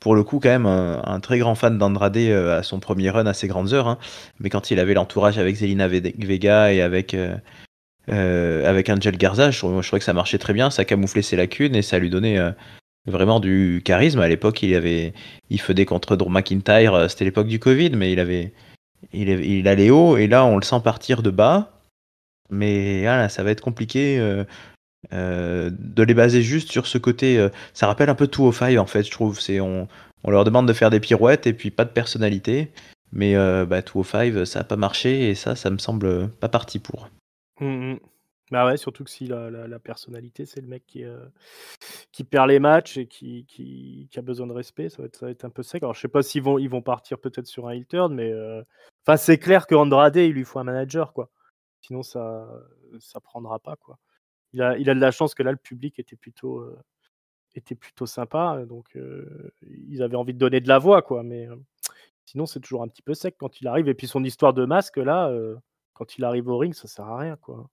pour le coup quand même un, très grand fan d'Andrade à son premier run à ses grandes heures. Hein, mais quand il avait l'entourage avec Zelina Vega et avec euh, avec Angel Garza, je, je, trouvais que ça marchait très bien, ça camouflait ses lacunes et ça lui donnait euh, vraiment du charisme. À l'époque, il avait, il faisait contre Drew McIntyre, euh, c'était l'époque du Covid, mais il avait, il, allait haut et là on le sent partir de bas. Mais ça va être compliqué. de les baser juste sur ce côté. ça rappelle un peu tout au five en fait, je trouve. C'est on, leur demande de faire des pirouettes et puis pas de personnalité. Mais bah, tout five, ça n'a pas marché et ça, ça me semble pas parti pour. Mmh, mmh. Bah ouais, surtout que si la, la, personnalité, c'est le mec qui, euh, qui perd les matchs et qui, a besoin de respect, ça va être, un peu sec. Alors je sais pas s'ils vont, ils vont partir peut-être sur un heel turn, mais euh, enfin, c'est clair que Andrade, il lui faut un manager, quoi. Sinon, ça ça prendra pas, quoi. Il a, il a de la chance que là, le public était plutôt, euh, était plutôt sympa, donc ils avaient envie de donner de la voix, quoi. Mais sinon, c'est toujours un petit peu sec quand il arrive. Et puis son histoire de masque, là, quand il arrive au ring, ça sert à rien, quoi.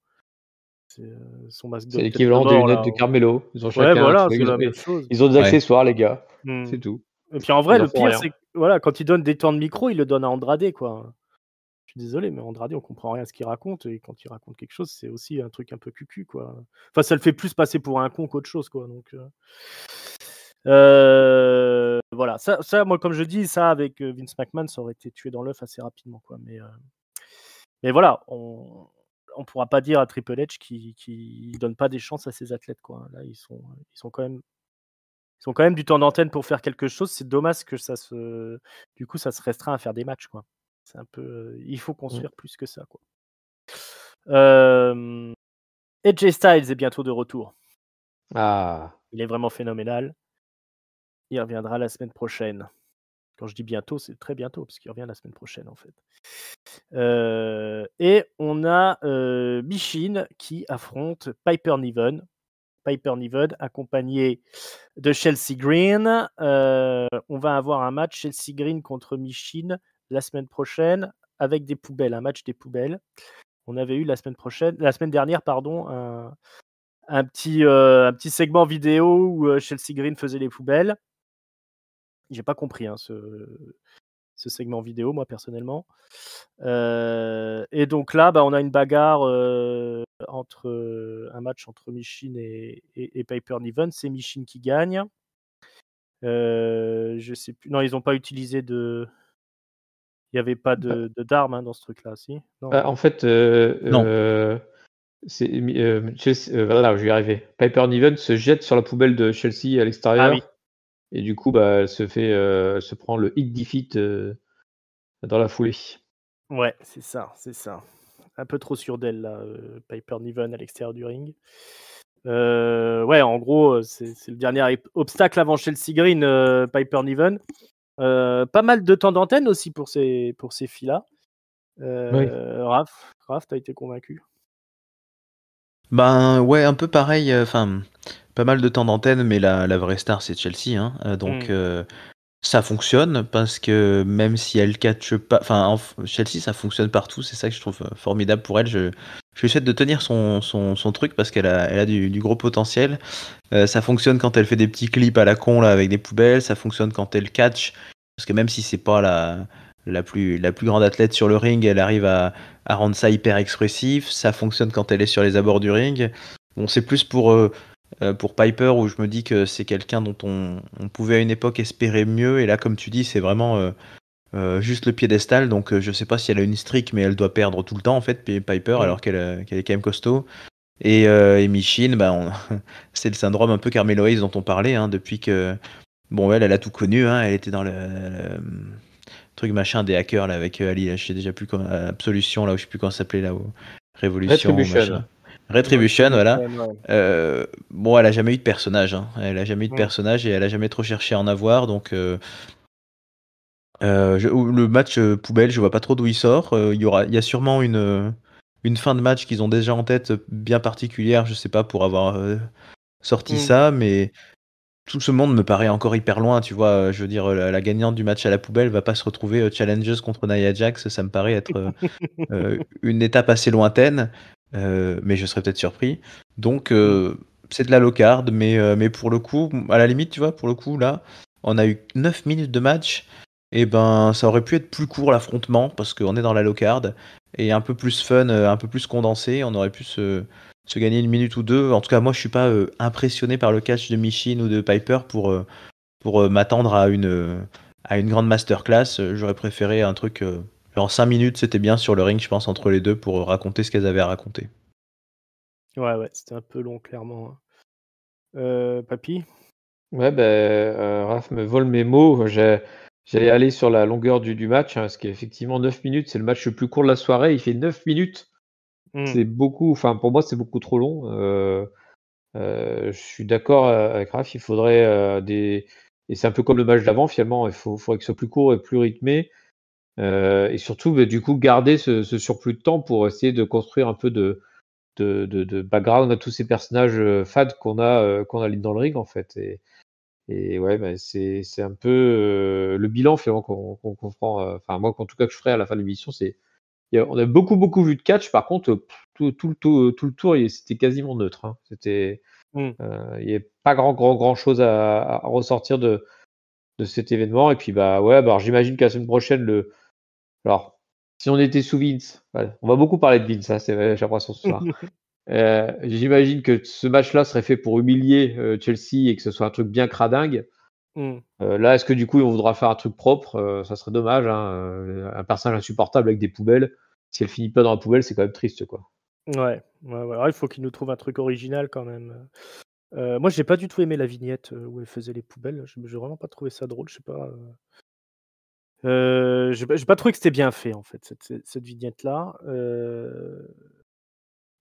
C'est euh, l'équivalent des lunettes de Carmelo. Ils ont, des accessoires, les gars. Hmm. C'est tout. Et puis en vrai, le pire, c'est voilà, quand il donne des temps de micro, il le donne à Andrade, quoi. Je suis désolé, mais Andrade, on comprend rien à ce qu'il raconte. Et quand il raconte quelque chose, c'est aussi un truc un peu cucu, quoi. Enfin, ça le fait plus passer pour un con qu'autre chose, quoi. Donc. Euh, euh, voilà, ça, moi, comme je dis, ça avec Vince McMahon, ça aurait été tué dans l'œuf assez rapidement, quoi. Mais mais voilà, on ne pourra pas dire à Triple H qu'il ne donne pas des chances à ses athlètes. Quoi. Hein. Là, ils sont, ils sont quand même. Ils ont quand même du temps d'antenne pour faire quelque chose. C'est dommage que ça se. Du coup, ça se restreint à faire des matchs. Quoi. C'est un peu. Euh, il faut mmh. construire plus que ça. Quoi. Euh, Styles est bientôt de retour. Ah. Il est vraiment phénoménal. Il reviendra la semaine prochaine. Quand je dis bientôt, c'est très bientôt, parce qu'il revient la semaine prochaine, en fait. Euh, et on a euh, Michine qui affronte Piper Niven. Piper Niven, accompagné de Chelsea Green. Euh, on va avoir un match Chelsea Green contre Michin la semaine prochaine avec des poubelles, un match des poubelles. On avait eu la semaine prochaine, la semaine dernière, pardon, un, petit, un petit segment vidéo où Chelsea Green faisait les poubelles. J'ai pas compris hein, ce, segment vidéo, moi personnellement. Euh, et donc là, bah, on a une bagarre euh, entre un match entre Michine et, et, Piper Niven. C'est Michine qui gagne. Euh, je sais plus. Non, ils n'ont pas utilisé de. Il n'y avait pas ah. de d'armes hein, dans ce truc-là, si ah, En fait, c'est voilà, je vais y arriver. Piper Niven se jette sur la poubelle de Chelsea à l'extérieur. Ah, oui et du coup, bah, elle se fait, euh, se prend le hit defeat euh, dans la foulée. Ouais, c'est ça, c'est ça. Un peu trop sûr d'elle, là, euh, Piper Niven à l'extérieur du ring. ouais, en gros, c'est le dernier obstacle avant Chelsea Green, Piper Niven. pas mal de temps d'antenne aussi pour ces, pour ces filles-là. Raph, Raph t'as été convaincu Ben ouais, un peu pareil. Enfin, pas mal de temps d'antenne, mais la, vraie star, c'est Chelsea. Hein. Euh, donc, mm. euh, ça fonctionne parce que même si elle catche pas. Enfin, Chelsea, ça fonctionne partout. C'est ça que je trouve euh, formidable pour elle. Je, lui souhaite de tenir son, son, son truc parce qu'elle a, elle a du, gros potentiel. ça fonctionne quand elle fait des petits clips à la con là, avec des poubelles. Ça fonctionne quand elle catch. Parce que même si c'est pas la, la, plus, la plus grande athlète sur le ring, elle arrive à, à rendre ça hyper expressif. Ça fonctionne quand elle est sur les abords du ring. Bon, c'est plus pour euh, pour Piper, où je me dis que c'est quelqu'un dont on, pouvait à une époque espérer mieux, et là, comme tu dis, c'est vraiment euh, euh, juste le piédestal, donc je sais pas si elle a une streak, mais elle doit perdre tout le temps, en fait, Piper, alors qu'elle est quand même costaud. Et, Michine, bah, <laughs> c'est le syndrome un peu Carmelo dont on parlait, hein, depuis que. Bon, elle, elle a tout connu, hein, elle était dans le, truc machin des hackers, avec Ali, je sais déjà plus Absolution, là, où je sais plus comment ça s'appelait, là, où, Révolution. Retribution, voilà. Euh, bon, elle a jamais eu de personnage. Hein. Elle a jamais eu de personnage et elle a jamais trop cherché à en avoir. Donc, euh, euh, le match poubelle, je vois pas trop d'où il sort. Il y aura, il y a sûrement une une fin de match qu'ils ont déjà en tête bien particulière. Je sais pas pour avoir sorti mm. ça, mais tout ce monde me paraît encore hyper loin. Tu vois, je veux dire, la, gagnante du match à la poubelle va pas se retrouver Challengers contre Nia Jax. Ça me paraît être <laughs> une étape assez lointaine. Euh, mais je serais peut-être surpris. Donc, euh, c'est de la locarde, mais, euh, mais pour le coup, à la limite, tu vois, pour le coup, là, on a eu 9 minutes de match. Et eh ben, ça aurait pu être plus court l'affrontement, parce qu'on est dans la locarde, et un peu plus fun, un peu plus condensé. On aurait pu se, gagner une minute ou deux. En tout cas, moi, je suis pas impressionné par le catch de Michin ou de Piper pour, pour m'attendre à une, à une grande masterclass. J'aurais préféré un truc en 5 minutes, c'était bien sur le ring, je pense, entre les deux pour raconter ce qu'elles avaient à raconter. Ouais, ouais, c'était un peu long, clairement. Hein. Euh, papy Ouais, ben, euh, Raph me vole mes mots. J'allais aller sur la longueur du, du match, hein, qui parce qu'effectivement, neuf minutes, c'est le match le plus court de la soirée. Il fait neuf minutes. Hmm. C'est beaucoup, enfin, pour moi, c'est beaucoup trop long. Euh, je suis d'accord avec Raph, il faudrait des. Et c'est un peu comme le match d'avant, finalement, il faudrait que ce soit plus court et plus rythmé. Euh, et surtout, bah, du coup, garder ce, surplus de temps pour essayer de construire un peu de, de, de, background à tous ces personnages euh, fades qu'on a, euh, qu'on a dans le rig en fait. Et, et ouais, bah, c'est un peu le bilan, finalement, qu'on comprend. Enfin, moi, en tout cas, que je ferai à la fin de l'émission, c'est. On a beaucoup, beaucoup vu de catch. Par contre, tout, tout, tout, le tour, c'était quasiment neutre. Hein. C'était. Mm. il n'y avait pas grand, grand, grand chose à, ressortir de, de cet événement. Et puis, bah ouais, bah, j'imagine qu'à la semaine prochaine, le, alors, si on était sous Vince, on va beaucoup parler de Vince, hein, j'ai l'impression ce soir. <laughs> Euh, j'imagine que ce match-là serait fait pour humilier euh, Chelsea et que ce soit un truc bien cradingue. Hmm. Euh, là, est-ce que du coup, on voudra faire un truc propre Ça serait dommage. Hein, un personnage insupportable avec des poubelles. Si elle finit pas dans la poubelle, c'est quand même triste, quoi. Ouais, ouais, ah, il faut qu'il nous trouve un truc original quand même. moi, j'ai pas du tout aimé la vignette où elle faisait les poubelles. J'ai vraiment pas trouvé ça drôle. Je sais pas. Euh, je n'ai pas trouvé que c'était bien fait, en fait, cette, vignette-là. Euh,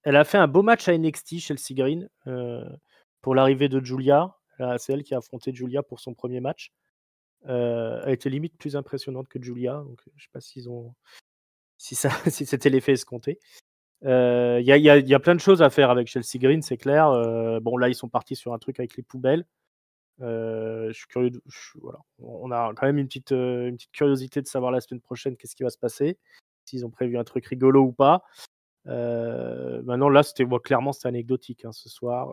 elle a fait un beau match à NXT, Chelsea Green, euh, pour l'arrivée de Julia. C'est elle qui a affronté Julia pour son premier match. elle était limite plus impressionnante que Julia, donc je ne sais pas ont... <laughs> si, c'était l'effet escompté. Il y, y, a, plein de choses à faire avec Chelsea Green, c'est clair. bon, là, ils sont partis sur un truc avec les poubelles. Euh, je suis curieux. voilà. On a quand même une petite, euh, une petite curiosité de savoir la semaine prochaine qu'est-ce qui va se passer, s'ils ont prévu un truc rigolo ou pas. Euh, maintenant, là, c'était clairement, c'était anecdotique hein, ce soir.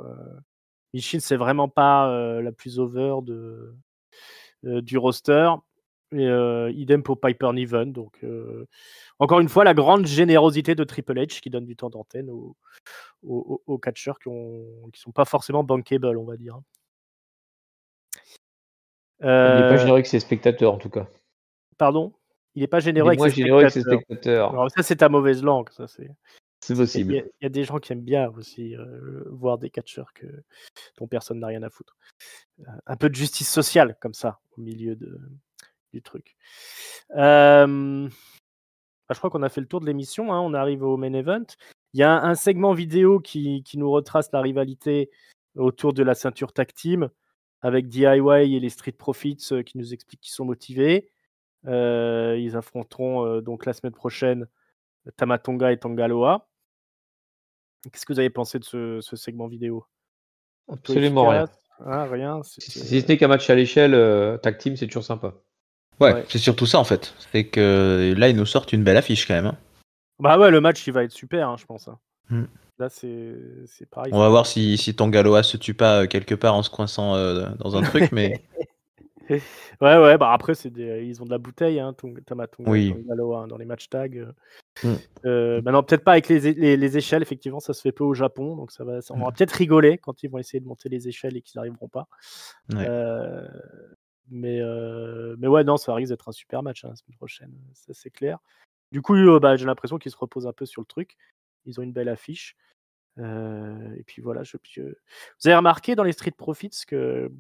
Michin, c'est vraiment pas la plus over de, du roster. Et, idem pour Piper Niven. Donc, encore une fois, la grande générosité de Triple H qui donne du temps d'antenne aux, aux, catcheurs qui qui sont pas forcément bankable, on va dire. Hein. Il n'est pas euh, généreux avec ses spectateurs, en tout cas. Pardon Il n'est pas généreux, avec, ses spectateurs. ça, c'est ta mauvaise langue. c'est... possible. Il y, a des gens qui aiment bien aussi euh, voir des catcheurs dont personne n'a rien à foutre. Euh, un peu de justice sociale, comme ça, au milieu de, du truc. Bah, je crois qu'on a fait le tour de l'émission. Hein. On arrive au main event. Il y a un, segment vidéo qui, nous retrace la rivalité autour de la ceinture tag avec DIY et les Street Profits euh, qui nous expliquent qu'ils sont motivés. Euh, ils affronteront euh, donc la semaine prochaine Tamatonga et Tangaloa. Qu'est-ce que vous avez pensé de ce, segment vidéo Absolument rien. Ah, rien. Si ce n'est qu'un match à l'échelle, tag team, c'est toujours sympa. Ouais, c'est surtout ça en fait. C'est que là, ils nous sortent une belle affiche quand même. Hein. Bah ouais, le match, il va être super, hein, je pense. Hein. Hmm. Là, c'est pareil. On va voir si, ton galois se tue pas euh, quelque part en se coinçant euh, dans un truc, mais. <laughs> ouais, ouais, bah après, ils ont de la bouteille, hein, Tamaton, hein, dans les match tags. Euh. maintenant, mm. bah, peut-être pas avec les, échelles, effectivement, ça se fait peu au Japon, donc on va mm. peut-être rigoler quand ils vont essayer de monter les échelles et qu'ils n'arriveront pas. Mais, mais ouais, non, ça risque d'être un super match hein, la semaine prochaine, ça c'est clair. Du coup, bah, j'ai l'impression qu'ils se repose un peu sur le truc. Ils ont une belle affiche. et puis voilà, je, vous avez remarqué dans les Street Profits que.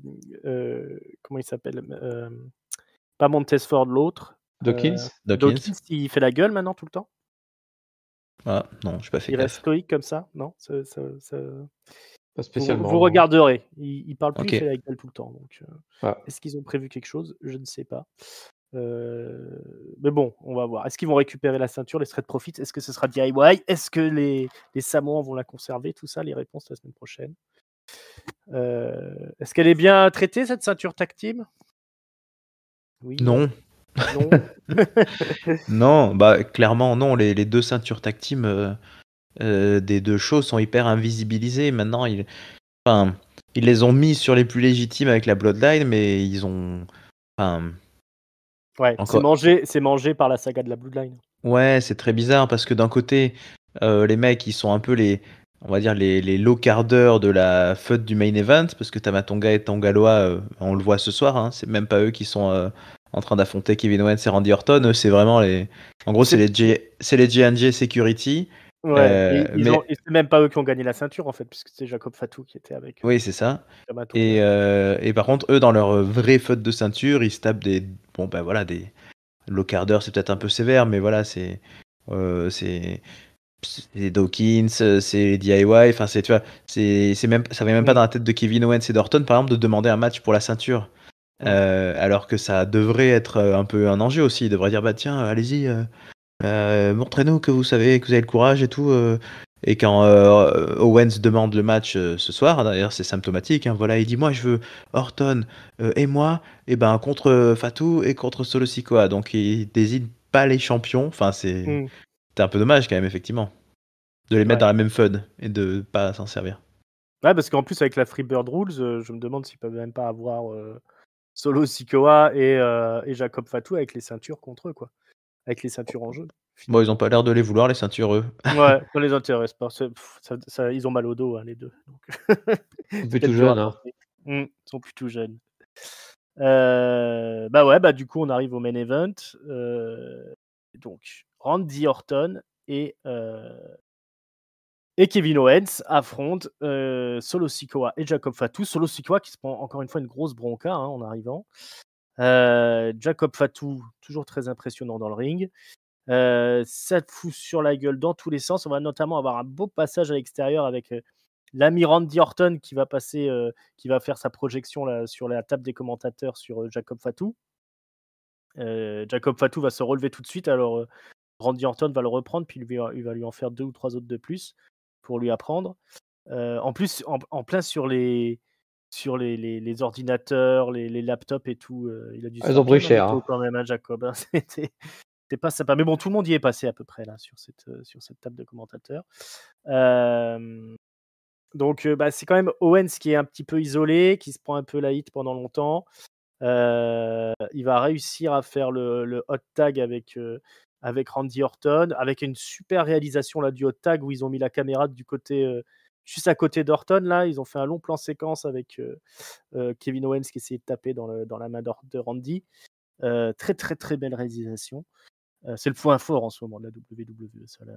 Mmh, comment il s'appelle euh, Pas Montesford, l'autre. Dawkins. Dawkins. il fait la gueule maintenant tout le temps. Ah, non, je pas fait. Il reste stoïque comme ça Non ça, Pas spécialement. Vous, hein. regarderez. Il, ne parle plus, il fait la gueule tout le temps. Donc, ah. Est-ce qu'ils ont prévu quelque chose Je ne sais pas mais bon, on va voir. Est-ce qu'ils vont récupérer la ceinture, les de profits Est-ce que ce sera DIY Est-ce que les, les Samoans vont la conserver Tout ça, les réponses la semaine prochaine. Est-ce qu'elle est bien traitée, cette ceinture tactile oui. Non. Non. <laughs> non, bah clairement non. Les, les deux ceintures tactiles euh, euh, des deux shows sont hyper invisibilisées. Maintenant, ils, enfin, ils les ont mis sur les plus légitimes avec la Bloodline, mais ils ont, enfin, Ouais, c'est mangé, mangé, par la saga de la Bloodline. Ouais, c'est très bizarre parce que d'un côté, euh, les mecs, ils sont un peu les, on va dire les, les low carders de la fête du main event parce que Tamatonga et Tangaloa, euh, on le voit ce soir, hein, c'est même pas eux qui sont euh, en train d'affronter Kevin Owens et Randy Orton, c'est vraiment les, en gros, c'est les J&J Security. Ouais, et mais... c'est même pas eux qui ont gagné la ceinture en fait, puisque c'est Jacob Fatou qui était avec. Oui, c'est ça. Et, et, par contre, eux, dans leur vraie faute de ceinture, ils se tapent des bon, ben voilà, des... le quart c'est peut-être un peu sévère, mais voilà, c'est. Euh, c'est Dawkins, c'est DIY, enfin c'est tu vois, c'est même ça va même pas mm. dans la tête de Kevin Owens et Dorton par exemple de demander un match pour la ceinture. Euh, alors que ça devrait être euh, un peu un enjeu aussi, il devrait dire bah tiens, allez-y, montrez-nous que vous savez, que vous avez le courage et tout, et quand euh, Owens demande le match euh, ce soir, hein, d'ailleurs c'est symptomatique, hein, voilà, il dit moi je veux Orton euh, et moi, et eh ben contre Fatou et contre Solo Sikoa. Donc il désigne pas les champions. Enfin hmm. c'est un peu dommage quand même effectivement de les mettre dans la même fun et de pas s'en servir. Ouais parce qu'en plus avec la Freebird Rules, je me demande s'ils peuvent même pas avoir Solo Sikoa et, et Jacob Fatou avec les ceintures contre eux quoi, avec les ceintures en jeu. Bon, ils n'ont pas l'air de les vouloir, les ceintureux. eux. Ouais, <laughs> ça les intéresse pas. ça, ils ont mal au dos, hein, les deux. ils sont <laughs> plutôt jeunes. Hein. Mmh, ils sont plutôt jeunes. Euh, bah ouais, bah du coup, on arrive au main event. Euh, donc, Randy Orton et, euh, et Kevin Owens affrontent Solo Sikoa et Jacob Fatou. Solo Sikoa qui se prend encore une fois une grosse bronca hein, en arrivant. Jacob Fatou, toujours très impressionnant dans le ring ça te fout sur la gueule dans tous les sens. On va notamment avoir un beau passage à l'extérieur avec l'ami Randy Orton qui va passer, qui va faire sa projection là, sur la table des commentateurs sur Jacob Fatou. Jacob Fatou va se relever tout de suite, alors Randy Orton va le reprendre, puis il va lui en faire deux ou trois autres de plus pour lui apprendre. en plus, en, plein sur les sur les, les, ordinateurs, les, laptops et tout, il a dû. Ah, ils ont cher. Hein. Quand même, à hein, Jacob. Hein. <laughs> C'était pas sympa. Mais bon, tout le monde y est passé à peu près là sur cette, euh, sur cette table de commentateurs. donc, bah, c'est quand même Owens qui est un petit peu isolé, qui se prend un peu la hit pendant longtemps. il va réussir à faire le, hot tag avec, avec Randy Orton, avec une super réalisation là du hot tag où ils ont mis la caméra du côté juste à côté d'Orton, là, ils ont fait un long plan séquence avec euh, Kevin Owens qui essayait de taper dans, dans la main de Randy. très, très, très belle réalisation. Euh, c'est le point fort en ce moment de la WWE. la,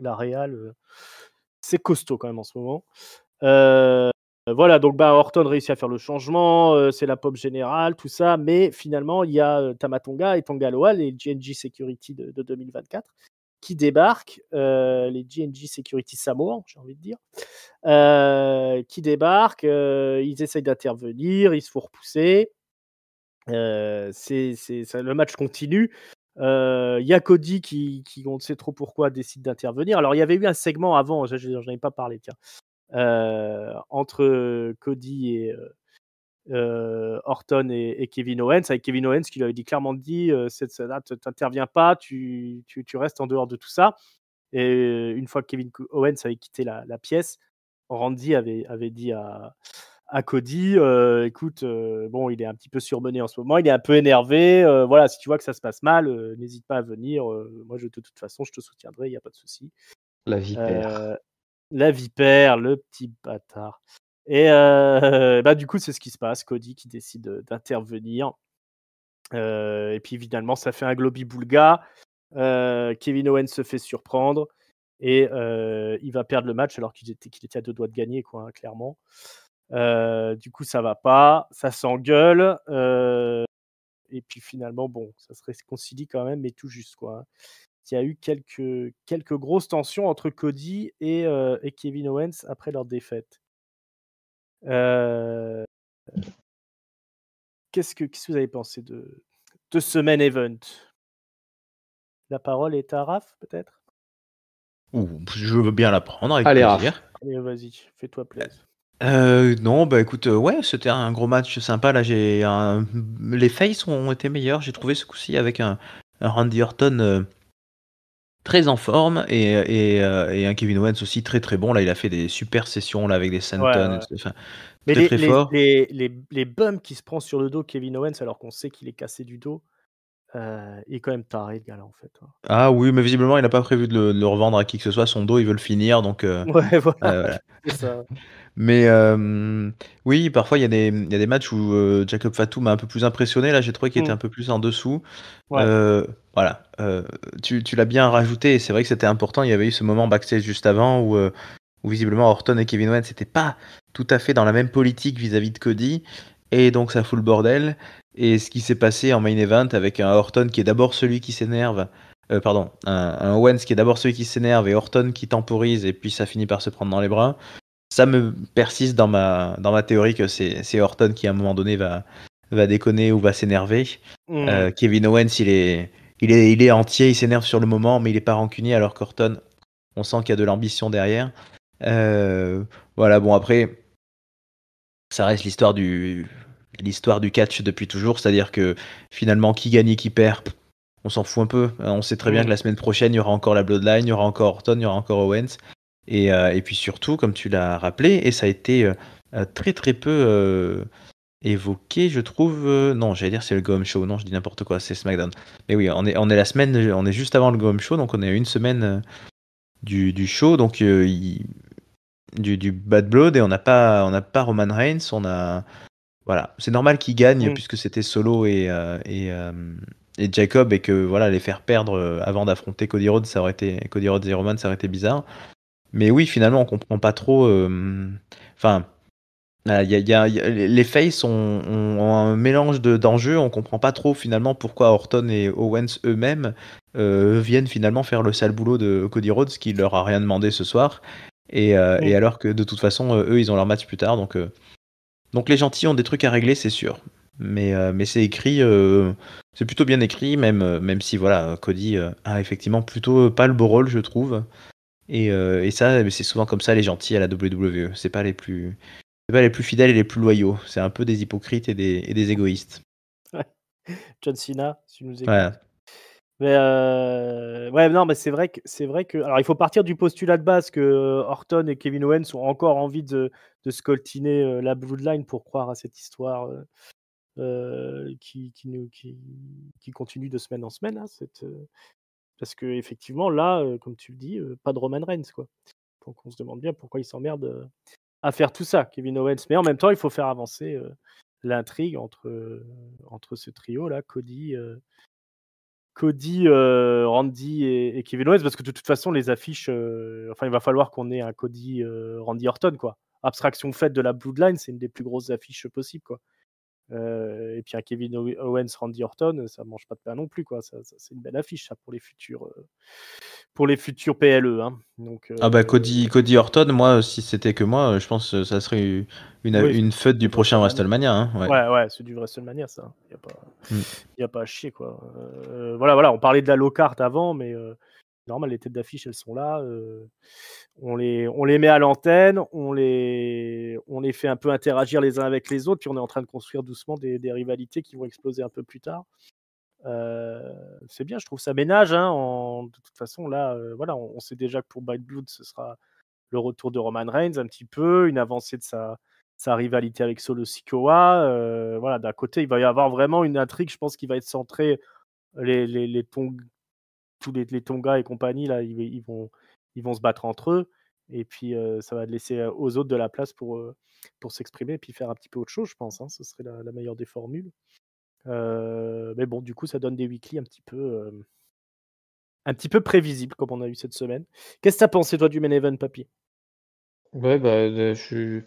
la Real, euh, c'est costaud quand même en ce moment. Euh, voilà, donc bah, Horton réussit à faire le changement, c'est la pop générale, tout ça, mais finalement, il y a Tamatonga et Tangaloa, les GNG Security de, 2024, qui débarquent, les GNG Security Samoan, j'ai envie de dire, qui débarquent, ils essayent d'intervenir, ils se font repousser, c'est, le match continue, euh, il y a Cody qui, on ne sait trop pourquoi, décide d'intervenir. Alors, il y avait eu un segment avant, j'en je, ai pas parlé, tiens, euh, entre Cody et. Euh, euh Orton et, Kevin Owens, avec Kevin Owens qui lui avait dit clairement dit euh, cette là ah, t'interviens pas, tu, restes en dehors de tout ça. Et une fois que Kevin Owens avait quitté la, pièce, Randy avait, avait dit à, à Cody, euh, écoute, euh, bon, il est un petit peu surmené en ce moment, il est un peu énervé. Euh, voilà, si tu vois que ça se passe mal, n'hésite pas à venir. moi, je, de toute façon, je te soutiendrai, il n'y a pas de souci. La vipère. la vipère, le petit bâtard. Et <laughs> bah, du coup, c'est ce qui se passe. Cody qui décide d'intervenir. et puis, finalement, ça fait un globi boulga. Kevin Owen se fait surprendre. Et il va perdre le match alors qu'il était, à deux doigts de gagner, quoi, hein, clairement. Euh, du coup, ça va pas, ça s'engueule. Euh, et puis finalement, bon, ça se réconcilie quand même, mais tout juste. Quoi. Hein. Il y a eu quelques, quelques grosses tensions entre Cody et, euh, Kevin Owens après leur défaite. Qu'est-ce que, qu'est-ce que vous avez pensé de, de ce main event La parole est à Raph, peut-être Je veux bien la prendre. Avec Allez, vas-y, fais-toi plaisir. Euh, non, bah écoute, euh, ouais, c'était un gros match sympa. Là, j'ai les Faces ont été meilleurs. J'ai trouvé ce coup-ci avec un, Randy Orton euh, très en forme et, et, un Kevin Owens aussi très très bon. Là, il a fait des super sessions là avec des Santon. Mais les, les, les- les bums qui se prend sur le dos Kevin Owens alors qu'on sait qu'il est cassé du dos, il euh, est quand même taré, le gars en fait. Ah oui, mais visiblement, il n'a pas prévu de le, revendre à qui que ce soit. Son dos, il veut le finir, donc... Euh, ouais, <laughs> voilà. Euh, <laughs> mais oui, parfois, il y, a des matchs où Jacob Fatou m'a un peu plus impressionné. Là, j'ai trouvé qu'il était hmm. un peu plus en dessous. voilà. tu, l'as bien rajouté, c'est vrai que c'était important. Il y avait eu ce moment backstage juste avant où, visiblement, Orton et Kevin Owens n'étaient pas tout à fait dans la même politique vis à -vis de Cody. Et donc, ça fout le bordel et ce qui s'est passé en main event avec un Orton qui est d'abord celui qui s'énerve, euh, pardon, un, Owens qui est d'abord celui qui s'énerve et Horton qui temporise et puis ça finit par se prendre dans les bras. Ça me persiste dans ma, dans ma théorie que c'est Horton qui à un moment donné va, va déconner ou va s'énerver. Mm. Euh, Kevin Owens, il est, il est, il est entier, il s'énerve sur le moment, mais il n'est pas rancunier alors qu'Orton, on sent qu'il y a de l'ambition derrière. Euh, voilà, bon après, ça reste l'histoire du l'histoire du catch depuis toujours, c'est-à-dire que finalement qui gagne et qui perd, on s'en fout un peu. Euh, on sait très bien que la semaine prochaine, il y aura encore la Bloodline, il y aura encore Orton, il y aura encore Owens. Et, euh, et puis surtout, comme tu l'as rappelé, et ça a été euh, très très peu évoqué, je trouve. non, j'allais dire c'est le Gom Show, non, je dis n'importe quoi, c'est SmackDown. Mais oui, on est, on est la semaine, on est juste avant le Gom Show, donc on est à une semaine du, du show, donc du, Bad Blood, et on n'a pas, on pas Roman Reigns, on a. Voilà, c'est normal qu'ils gagnent, mm. puisque c'était Solo euh, euh, et, Jacob et que voilà les faire perdre euh, avant d'affronter Cody Rhodes, ça aurait été Cody Rhodes et Roman, ça aurait été bizarre. Mais oui, finalement, on comprend pas trop. Enfin, a, les faces ont, un mélange d'enjeux. on on comprend pas trop finalement pourquoi Orton et Owens eux-mêmes viennent finalement faire le sale boulot de Cody Rhodes qui leur a rien demandé ce soir. Et, mm. alors que de toute façon, eux, ils ont leur match plus tard. Donc, donc les gentils ont des trucs à régler, c'est sûr. Mais, euh, mais c'est écrit, euh, c'est plutôt bien écrit, même, euh, même si voilà, Cody a effectivement plutôt pas le beau rôle, je trouve. Et, et ça, c'est souvent comme ça les gentils à la WWE. C'est pas les plus, pas les plus fidèles et les plus loyaux. C'est un peu des hypocrites et des, et des égoïstes. John Cena, si nous mais euh, ouais, non, mais c'est vrai que c'est vrai que. Alors, il faut partir du postulat de base que euh, Horton et Kevin Owens ont encore envie de, de scoltiner euh, la Bloodline pour croire à cette histoire euh, qui, qui, qui, qui, continue de semaine en semaine. Hein, parce que effectivement, là, comme tu le dis, pas de Roman Reigns, quoi. Donc, on se demande bien pourquoi il s'emmerde à faire tout ça, Kevin Owens. Mais en même temps, il faut faire avancer l'intrigue entre, entre ce trio là, Cody. Cody, euh, Randy et, Kevin Owens, parce que de toute façon, les affiches, euh, enfin, il va falloir qu'on ait un Cody, euh, Randy Orton, quoi. Abstraction faite de la Bloodline, c'est une des plus grosses affiches possibles, quoi. Euh, et puis un Kevin Owens, Randy Orton, euh, ça mange pas de pain non plus. quoi. Ça, c'est une belle affiche ça, pour les futurs, euh, pour les futurs PLE. Hein. Donc, ah bah Cody, Cody Orton, moi, si c'était que moi, je pense que ça serait une, une fête du prochain WrestleMania. Hein, ouais. ouais, c'est du WrestleMania ça. Il hein. n'y a, pas, mm. y a pas à chier quoi. voilà, voilà, on parlait de la low card avant, mais normal, les têtes d'affiche, elles sont là. Euh, on, les, on les met à l'antenne, on les, on les fait un peu interagir les uns avec les autres, puis on est en train de construire doucement des, rivalités qui vont exploser un peu plus tard. Euh, c'est bien, je trouve ça ménage. Hein, en, de toute façon, là, euh, voilà, on, sait déjà que pour bad Blood, ce sera le retour de Roman Reigns un petit peu, une avancée de sa, sa rivalité avec Solo Sikoa. voilà, d'un côté, il va y avoir vraiment une intrigue, je pense, qui va être centrée les, les, les, tous les, les Tonga et compagnie, là, ils, vont, ils vont se battre entre eux. Et puis, euh, ça va laisser euh, aux autres de la place pour, euh, pour s'exprimer et puis faire un petit peu autre chose, je pense. Hein. Ce serait la, meilleure des formules. mais bon, du coup, ça donne des weekly un petit peu, un petit peu prévisibles, comme on a eu cette semaine. Qu'est-ce que tu as pensé, toi, du main event, papy bah, je,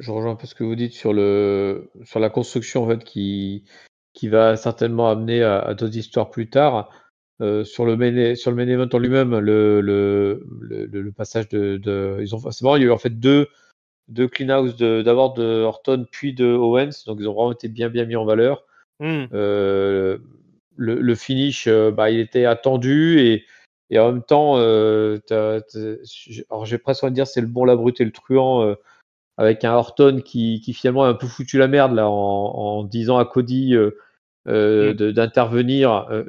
rejoins un peu ce que vous dites sur, le... sur la construction, en qui, qui va certainement amener à, à d'autres histoires plus tard. Euh, sur le main, e, sur le en lui-même, le, passage de, ils ont, c'est marrant, il y a eu en fait deux, deux clean house d'abord de, Horton puis de Owens, donc ils ont vraiment été bien bien mis en valeur. Hmm. Euh, le, finish, euh, bah, il était attendu et, et en même temps, j'ai presque envie de dire c'est le bon, la brute et le truand. avec un Horton qui, finalement a un peu foutu la merde là, en disant à Cody euh, mm. d'intervenir euh,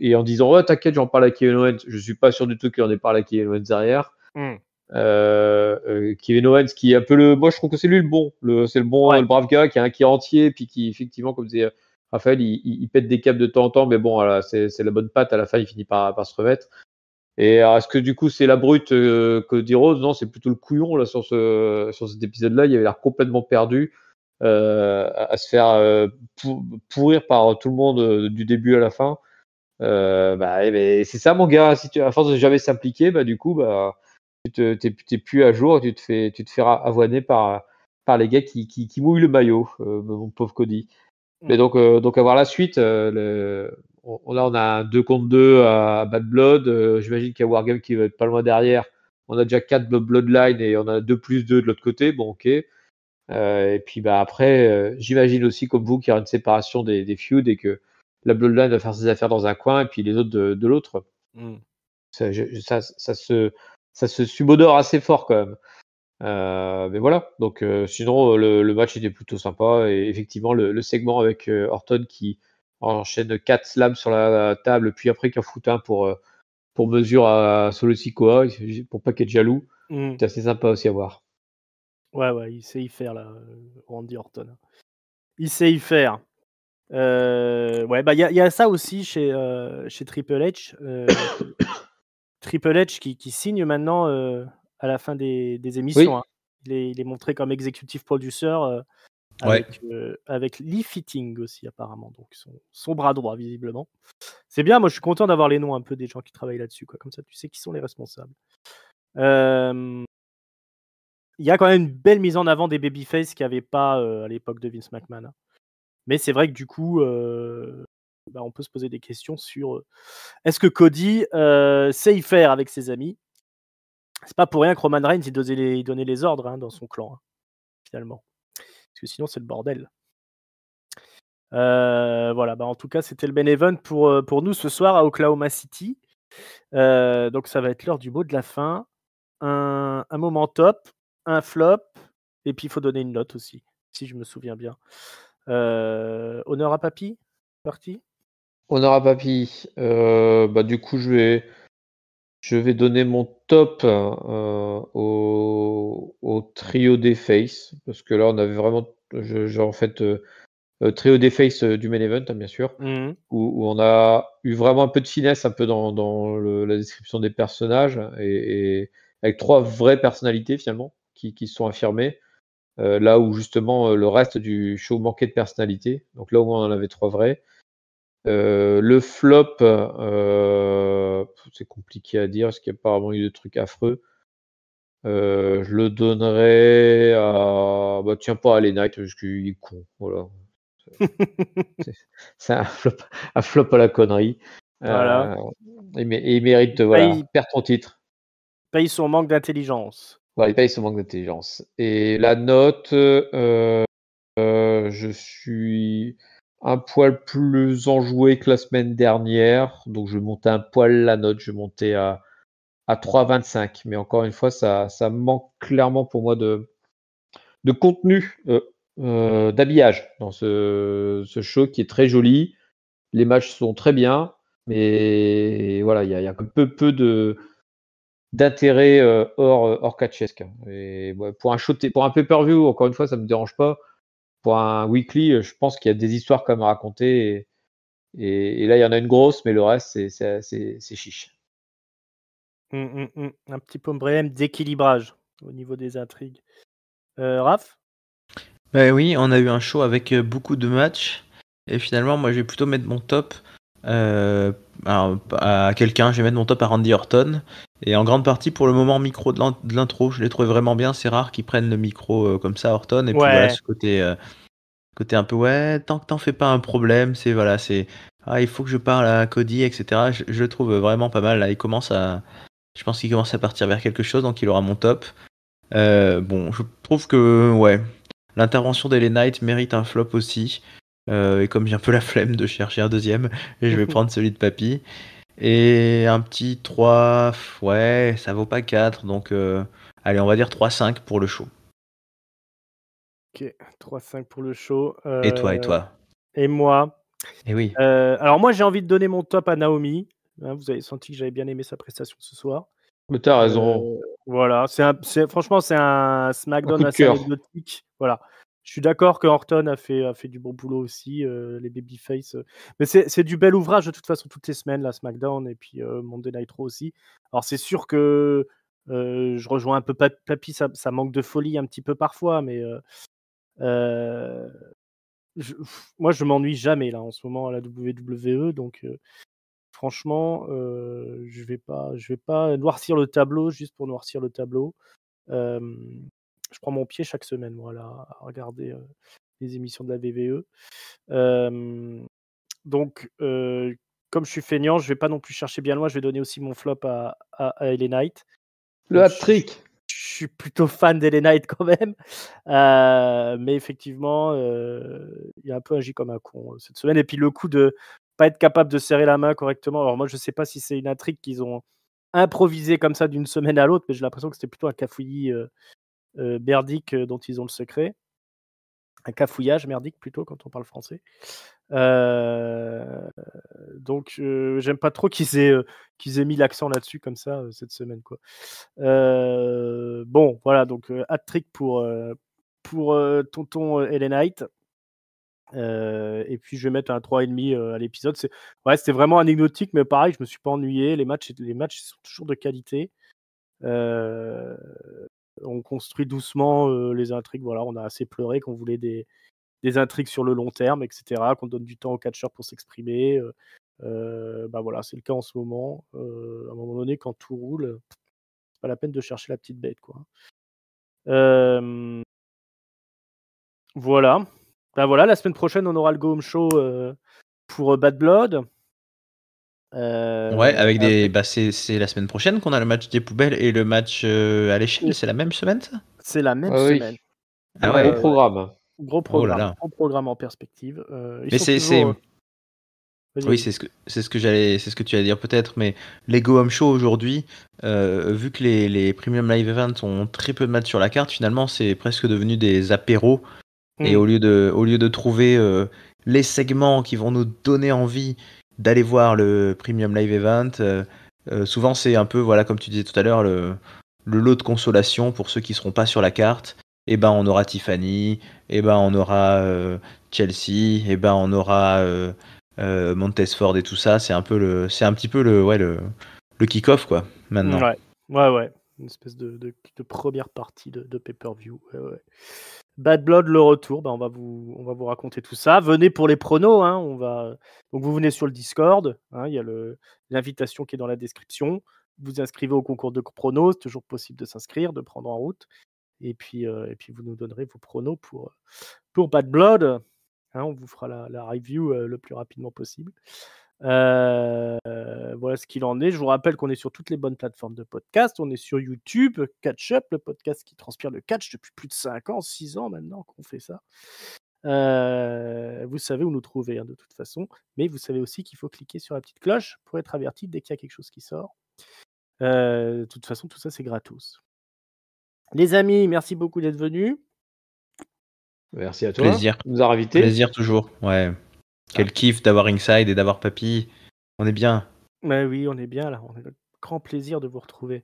et, en disant oh t'inquiète j'en parle à Kevin Owens je suis pas sûr du tout qu'il en ait parlé à Kevin Owens derrière mm. euh, Kevin Owens qui est un peu le moi je trouve que c'est lui le bon c'est le bon le brave gars qui est, un qui est entier puis qui effectivement comme disait Raphaël il, pète des câbles de temps en temps mais bon c'est la bonne patte à la fin il finit par, par se remettre et est-ce que du coup c'est la brute que dit Rose non c'est plutôt le couillon là sur ce sur cet épisode là il avait l'air complètement perdu euh, à se faire euh, pourrir par tout le monde euh, du début à la fin. Bah, eh ben, c'est ça mon gars, si tu, à force de jamais s'impliquer, bah, du coup, bah, tu n'es plus à jour, tu te fais, tu te avoiner par, les gars qui, mouillent le maillot, mon pauvre Cody. donc, à donc avoir la suite, on, là on a un 2 contre 2 à Bad Blood, j'imagine qu'il y a Wargame qui va être pas loin derrière, on a déjà 4 Bloodline et on a 2 plus 2 de l'autre côté, bon ok. Euh, et puis bah, après, euh, j'imagine aussi comme vous qu'il y aura une séparation des, des feuds et que la Bloodline va faire ses affaires dans un coin et puis les autres de, l'autre. Hmm. Ça, se, ça se subodore assez fort quand même. Euh, mais voilà, donc sinon le, match était plutôt sympa et effectivement le, segment avec Orton qui enchaîne 4 slams sur la table puis après qui en fout un pour, pour mesure à Solo Sikoa pour pas qu'il jaloux, hmm. c'est assez sympa aussi à voir. Ouais, ouais, il sait y faire, là, euh, Randy Orton. Hein. Il sait y faire. Euh, ouais, bah, il y, a ça aussi chez, euh, chez Triple H. <coughs> Triple H qui, signe maintenant à la fin des, des émissions. Hein. Il, est, montré comme executive producer avec, avec Lee Fitting aussi, apparemment. Donc, son, bras droit, visiblement. C'est bien, moi, je suis content d'avoir les noms un peu des gens qui travaillent là-dessus. Quoi. Comme ça, tu sais qui sont les responsables. Euh il y a quand même une belle mise en avant des babyface qu'il n'y avait pas euh, à l'époque de Vince McMahon. Hein. Mais c'est vrai que du coup, euh, bah, on peut se poser des questions sur euh, est-ce que Cody sait y faire avec ses amis C'est pas pour rien que Roman Reigns il donnait les, ordres hein, dans son clan, hein, finalement. Parce que sinon, c'est le bordel. voilà, bah, en tout cas, c'était le Ben event pour, nous ce soir à Oklahoma City. donc, ça va être l'heure du mot de la fin. un moment top, un flop, et puis il faut donner une note aussi, si je me souviens bien. Euh, honneur à Papy, parti Honneur à Papy, euh, bah, du coup je vais, je vais donner mon top euh, au, trio des Face, parce que là on avait vraiment, je, en fait, trio des Face du main event, hein, bien sûr, mmh où, on a eu vraiment un peu de finesse, un peu dans, la description des personnages, et avec trois vraies personnalités finalement qui, se sont affirmés. Euh, là où justement euh, le reste du show manquait de personnalité. Donc là où on en avait trois vrais. Euh, le flop, c'est compliqué à dire parce qu'il y a apparemment eu des trucs affreux. je le donnerais à. Bah, tiens pas à Lenite parce qu'il est con. Voilà. <laughs> c'est un flop, un flop, à la connerie. Voilà. Et, il mérite, voilà, il perd ton titre. Paye son manque d'intelligence. Bah, il paye son manque d'intelligence. Et la note, euh, euh, je suis un poil plus enjoué que la semaine dernière. Donc je montais un poil la note, je montais à, à 3,25. Mais encore une fois, ça, ça manque clairement pour moi de, de contenu, euh, d'habillage dans ce, show qui est très joli. Les matchs sont très bien, mais voilà, il y, y a, peu, peu de, d'intérêt euh, hors, euh, hors catchesque. Et pour un show, pour un pay-per-view, encore une fois, ça me dérange pas. Pour un weekly, euh, je pense qu'il y a des histoires quand même à raconter. Et, là, il y en a une grosse, mais le reste, c'est chiche. Hum, hum, hum. un petit problème d'équilibrage au niveau des intrigues. Raph bah oui, on a eu un show avec beaucoup de matchs. Et finalement, moi, je vais plutôt mettre mon top à quelqu'un. Je vais mettre mon top à Randy Orton. Et en grande partie pour le moment micro de l'intro, je l'ai trouvé vraiment bien. C'est rare qu'ils prennent le micro euh, comme ça, Orton Et puis ce côté, euh, côté un peu ouais, tant que t'en fais pas un problème, c'est voilà, c'est ah, il faut que je parle à Cody, etc. Je, le trouve vraiment pas mal. Là, il commence à, je pense qu'il commence à partir vers quelque chose, donc il aura mon top. Euh, bon, je trouve que ouais, l'intervention d'Ellen Knight mérite un flop aussi. et comme j'ai un peu la flemme de chercher un deuxième, je vais <laughs> prendre celui de Papy. Et un petit 3, ouais, ça vaut pas 4, donc euh, allez, on va dire 3-5 pour le show. Ok, 3-5 pour le show. Euh, et toi, et toi Et moi Et eh oui. Euh, alors moi, j'ai envie de donner mon top à Naomi. Hein, vous avez senti que j'avais bien aimé sa prestation ce soir. Mais t'as raison. voilà, franchement, c'est un SmackDown assez anecdotique. Voilà. Je suis d'accord que Horton a fait, a fait du bon boulot aussi, euh, les Babyface. Euh, mais c'est du bel ouvrage de toute façon, toutes les semaines, la SmackDown et puis euh, Monday Night Raw aussi. Alors c'est sûr que je rejoins un peu Papy, ça, manque de folie un petit peu parfois, mais moi je m'ennuie jamais là en ce moment à la WWE, donc franchement, je vais vais pas noircir le tableau juste pour noircir le tableau je prends mon pied chaque semaine, voilà, à regarder les émissions de la VVE. donc, comme je suis feignant, je vais pas non plus chercher bien loin. Je vais donner aussi mon flop à, à, Knight. Le hat-trick je suis plutôt fan d'Ellen Knight quand même. mais effectivement, il a un peu agi comme un con cette semaine. Et puis le coup de pas être capable de serrer la main correctement. Alors moi, je ne sais pas si c'est une intrigue qu'ils ont improvisée comme ça d'une semaine à l'autre, mais j'ai l'impression que c'était plutôt un cafouillis euh, merdique euh, dont ils ont le secret. Un cafouillage merdique plutôt quand on parle français. Euh, donc j'aime pas trop qu'ils aient, qu'ils aient mis l'accent là-dessus comme ça cette semaine. Quoi. bon, voilà, donc hat-trick pour, pour tonton Ellen Knight. et puis je vais mettre un 3,5 demi à l'épisode. C'est, ouais, c'était vraiment anecdotique, mais pareil, je me suis pas ennuyé. Les matchs, les matchs sont toujours de qualité on construit doucement les intrigues. Voilà, on a assez pleuré qu'on voulait des, intrigues sur le long terme, etc., qu'on donne du temps aux catcheurs pour s'exprimer. bah voilà, c'est le cas en ce moment. à un moment donné, quand tout roule, c'est pas la peine de chercher la petite bête, quoi. voilà. Ben, voilà, la semaine prochaine, on aura le Go Home Show pour Bad Blood. Euh, ouais, avec des. Bah, c'est la semaine prochaine qu'on a le match des poubelles et le match euh, à l'échelle. C'est la même semaine, ça C'est la même ah semaine. Ah gros programme. Gros oh programme. Gros programme en perspective. Euh, mais c'est. Oui, c'est ce que c'est ce que j'allais, c'est ce que tu allais dire peut-être, mais les Go Home Show aujourd'hui, vu que les, les, Premium Live Events ont très peu de matchs sur la carte, finalement, c'est presque devenu des apéros. Et mm. au lieu de, au lieu de trouver les segments qui vont nous donner envie d'aller voir le Premium Live Event. Euh, euh, souvent, c'est un peu, voilà, comme tu disais tout à l'heure, le, lot de consolation pour ceux qui ne seront pas sur la carte. Et eh ben, on aura Tiffany, et eh ben, on aura euh, Chelsea, et eh ben, on aura Montesford et tout ça. C'est un peu c'est un petit peu le, ouais, le, le kick-off quoi, maintenant. Ouais, ouais, Une espèce de, première partie de, pay-per-view. Bad Blood, le retour, bah, on, va vous, raconter tout ça. Venez pour les pronos. Hein. on va... vous venez sur le Discord, hein. il y a l'invitation qui est dans la description. Vous inscrivez au concours de pronos, c'est toujours possible de s'inscrire, de prendre en route. Et puis, euh, et puis vous nous donnerez vos pronos pour, Bad Blood. Hein. on vous fera la, review euh, le plus rapidement possible. Euh, voilà ce qu'il en est. Je vous rappelle qu'on est sur toutes les bonnes plateformes de podcast. On est sur YouTube, Catch Up, le podcast qui transpire le catch depuis plus de 5 ans, 6 ans maintenant qu'on fait ça. Euh, vous savez où nous trouver hein, de toute façon, mais vous savez aussi qu'il faut cliquer sur la petite cloche pour être averti dès qu'il y a quelque chose qui sort. Euh, de toute façon, tout ça c'est gratos. Les amis, merci beaucoup d'être venus. Merci à toi. Plaisir. Nous a invités. Plaisir toujours. Ouais. Quel ah. kiff d'avoir Inside et d'avoir Papy. On est bien. Mais oui, on est bien là. On a le grand plaisir de vous retrouver.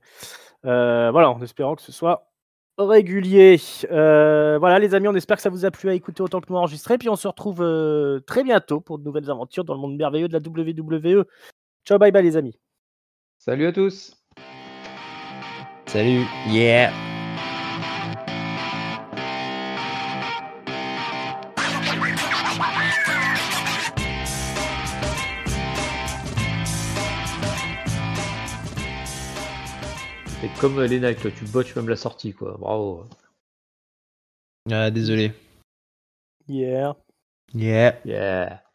Euh, voilà, en espérant que ce soit régulier. Euh, voilà, les amis, on espère que ça vous a plu à écouter autant que nous et Puis on se retrouve euh, très bientôt pour de nouvelles aventures dans le monde merveilleux de la WWE. Ciao, bye bye, les amis. Salut à tous. Salut. Yeah. Comme les Nike, toi, tu botches même la sortie, quoi. Bravo. Ah, désolé. Yeah. Yeah. Yeah.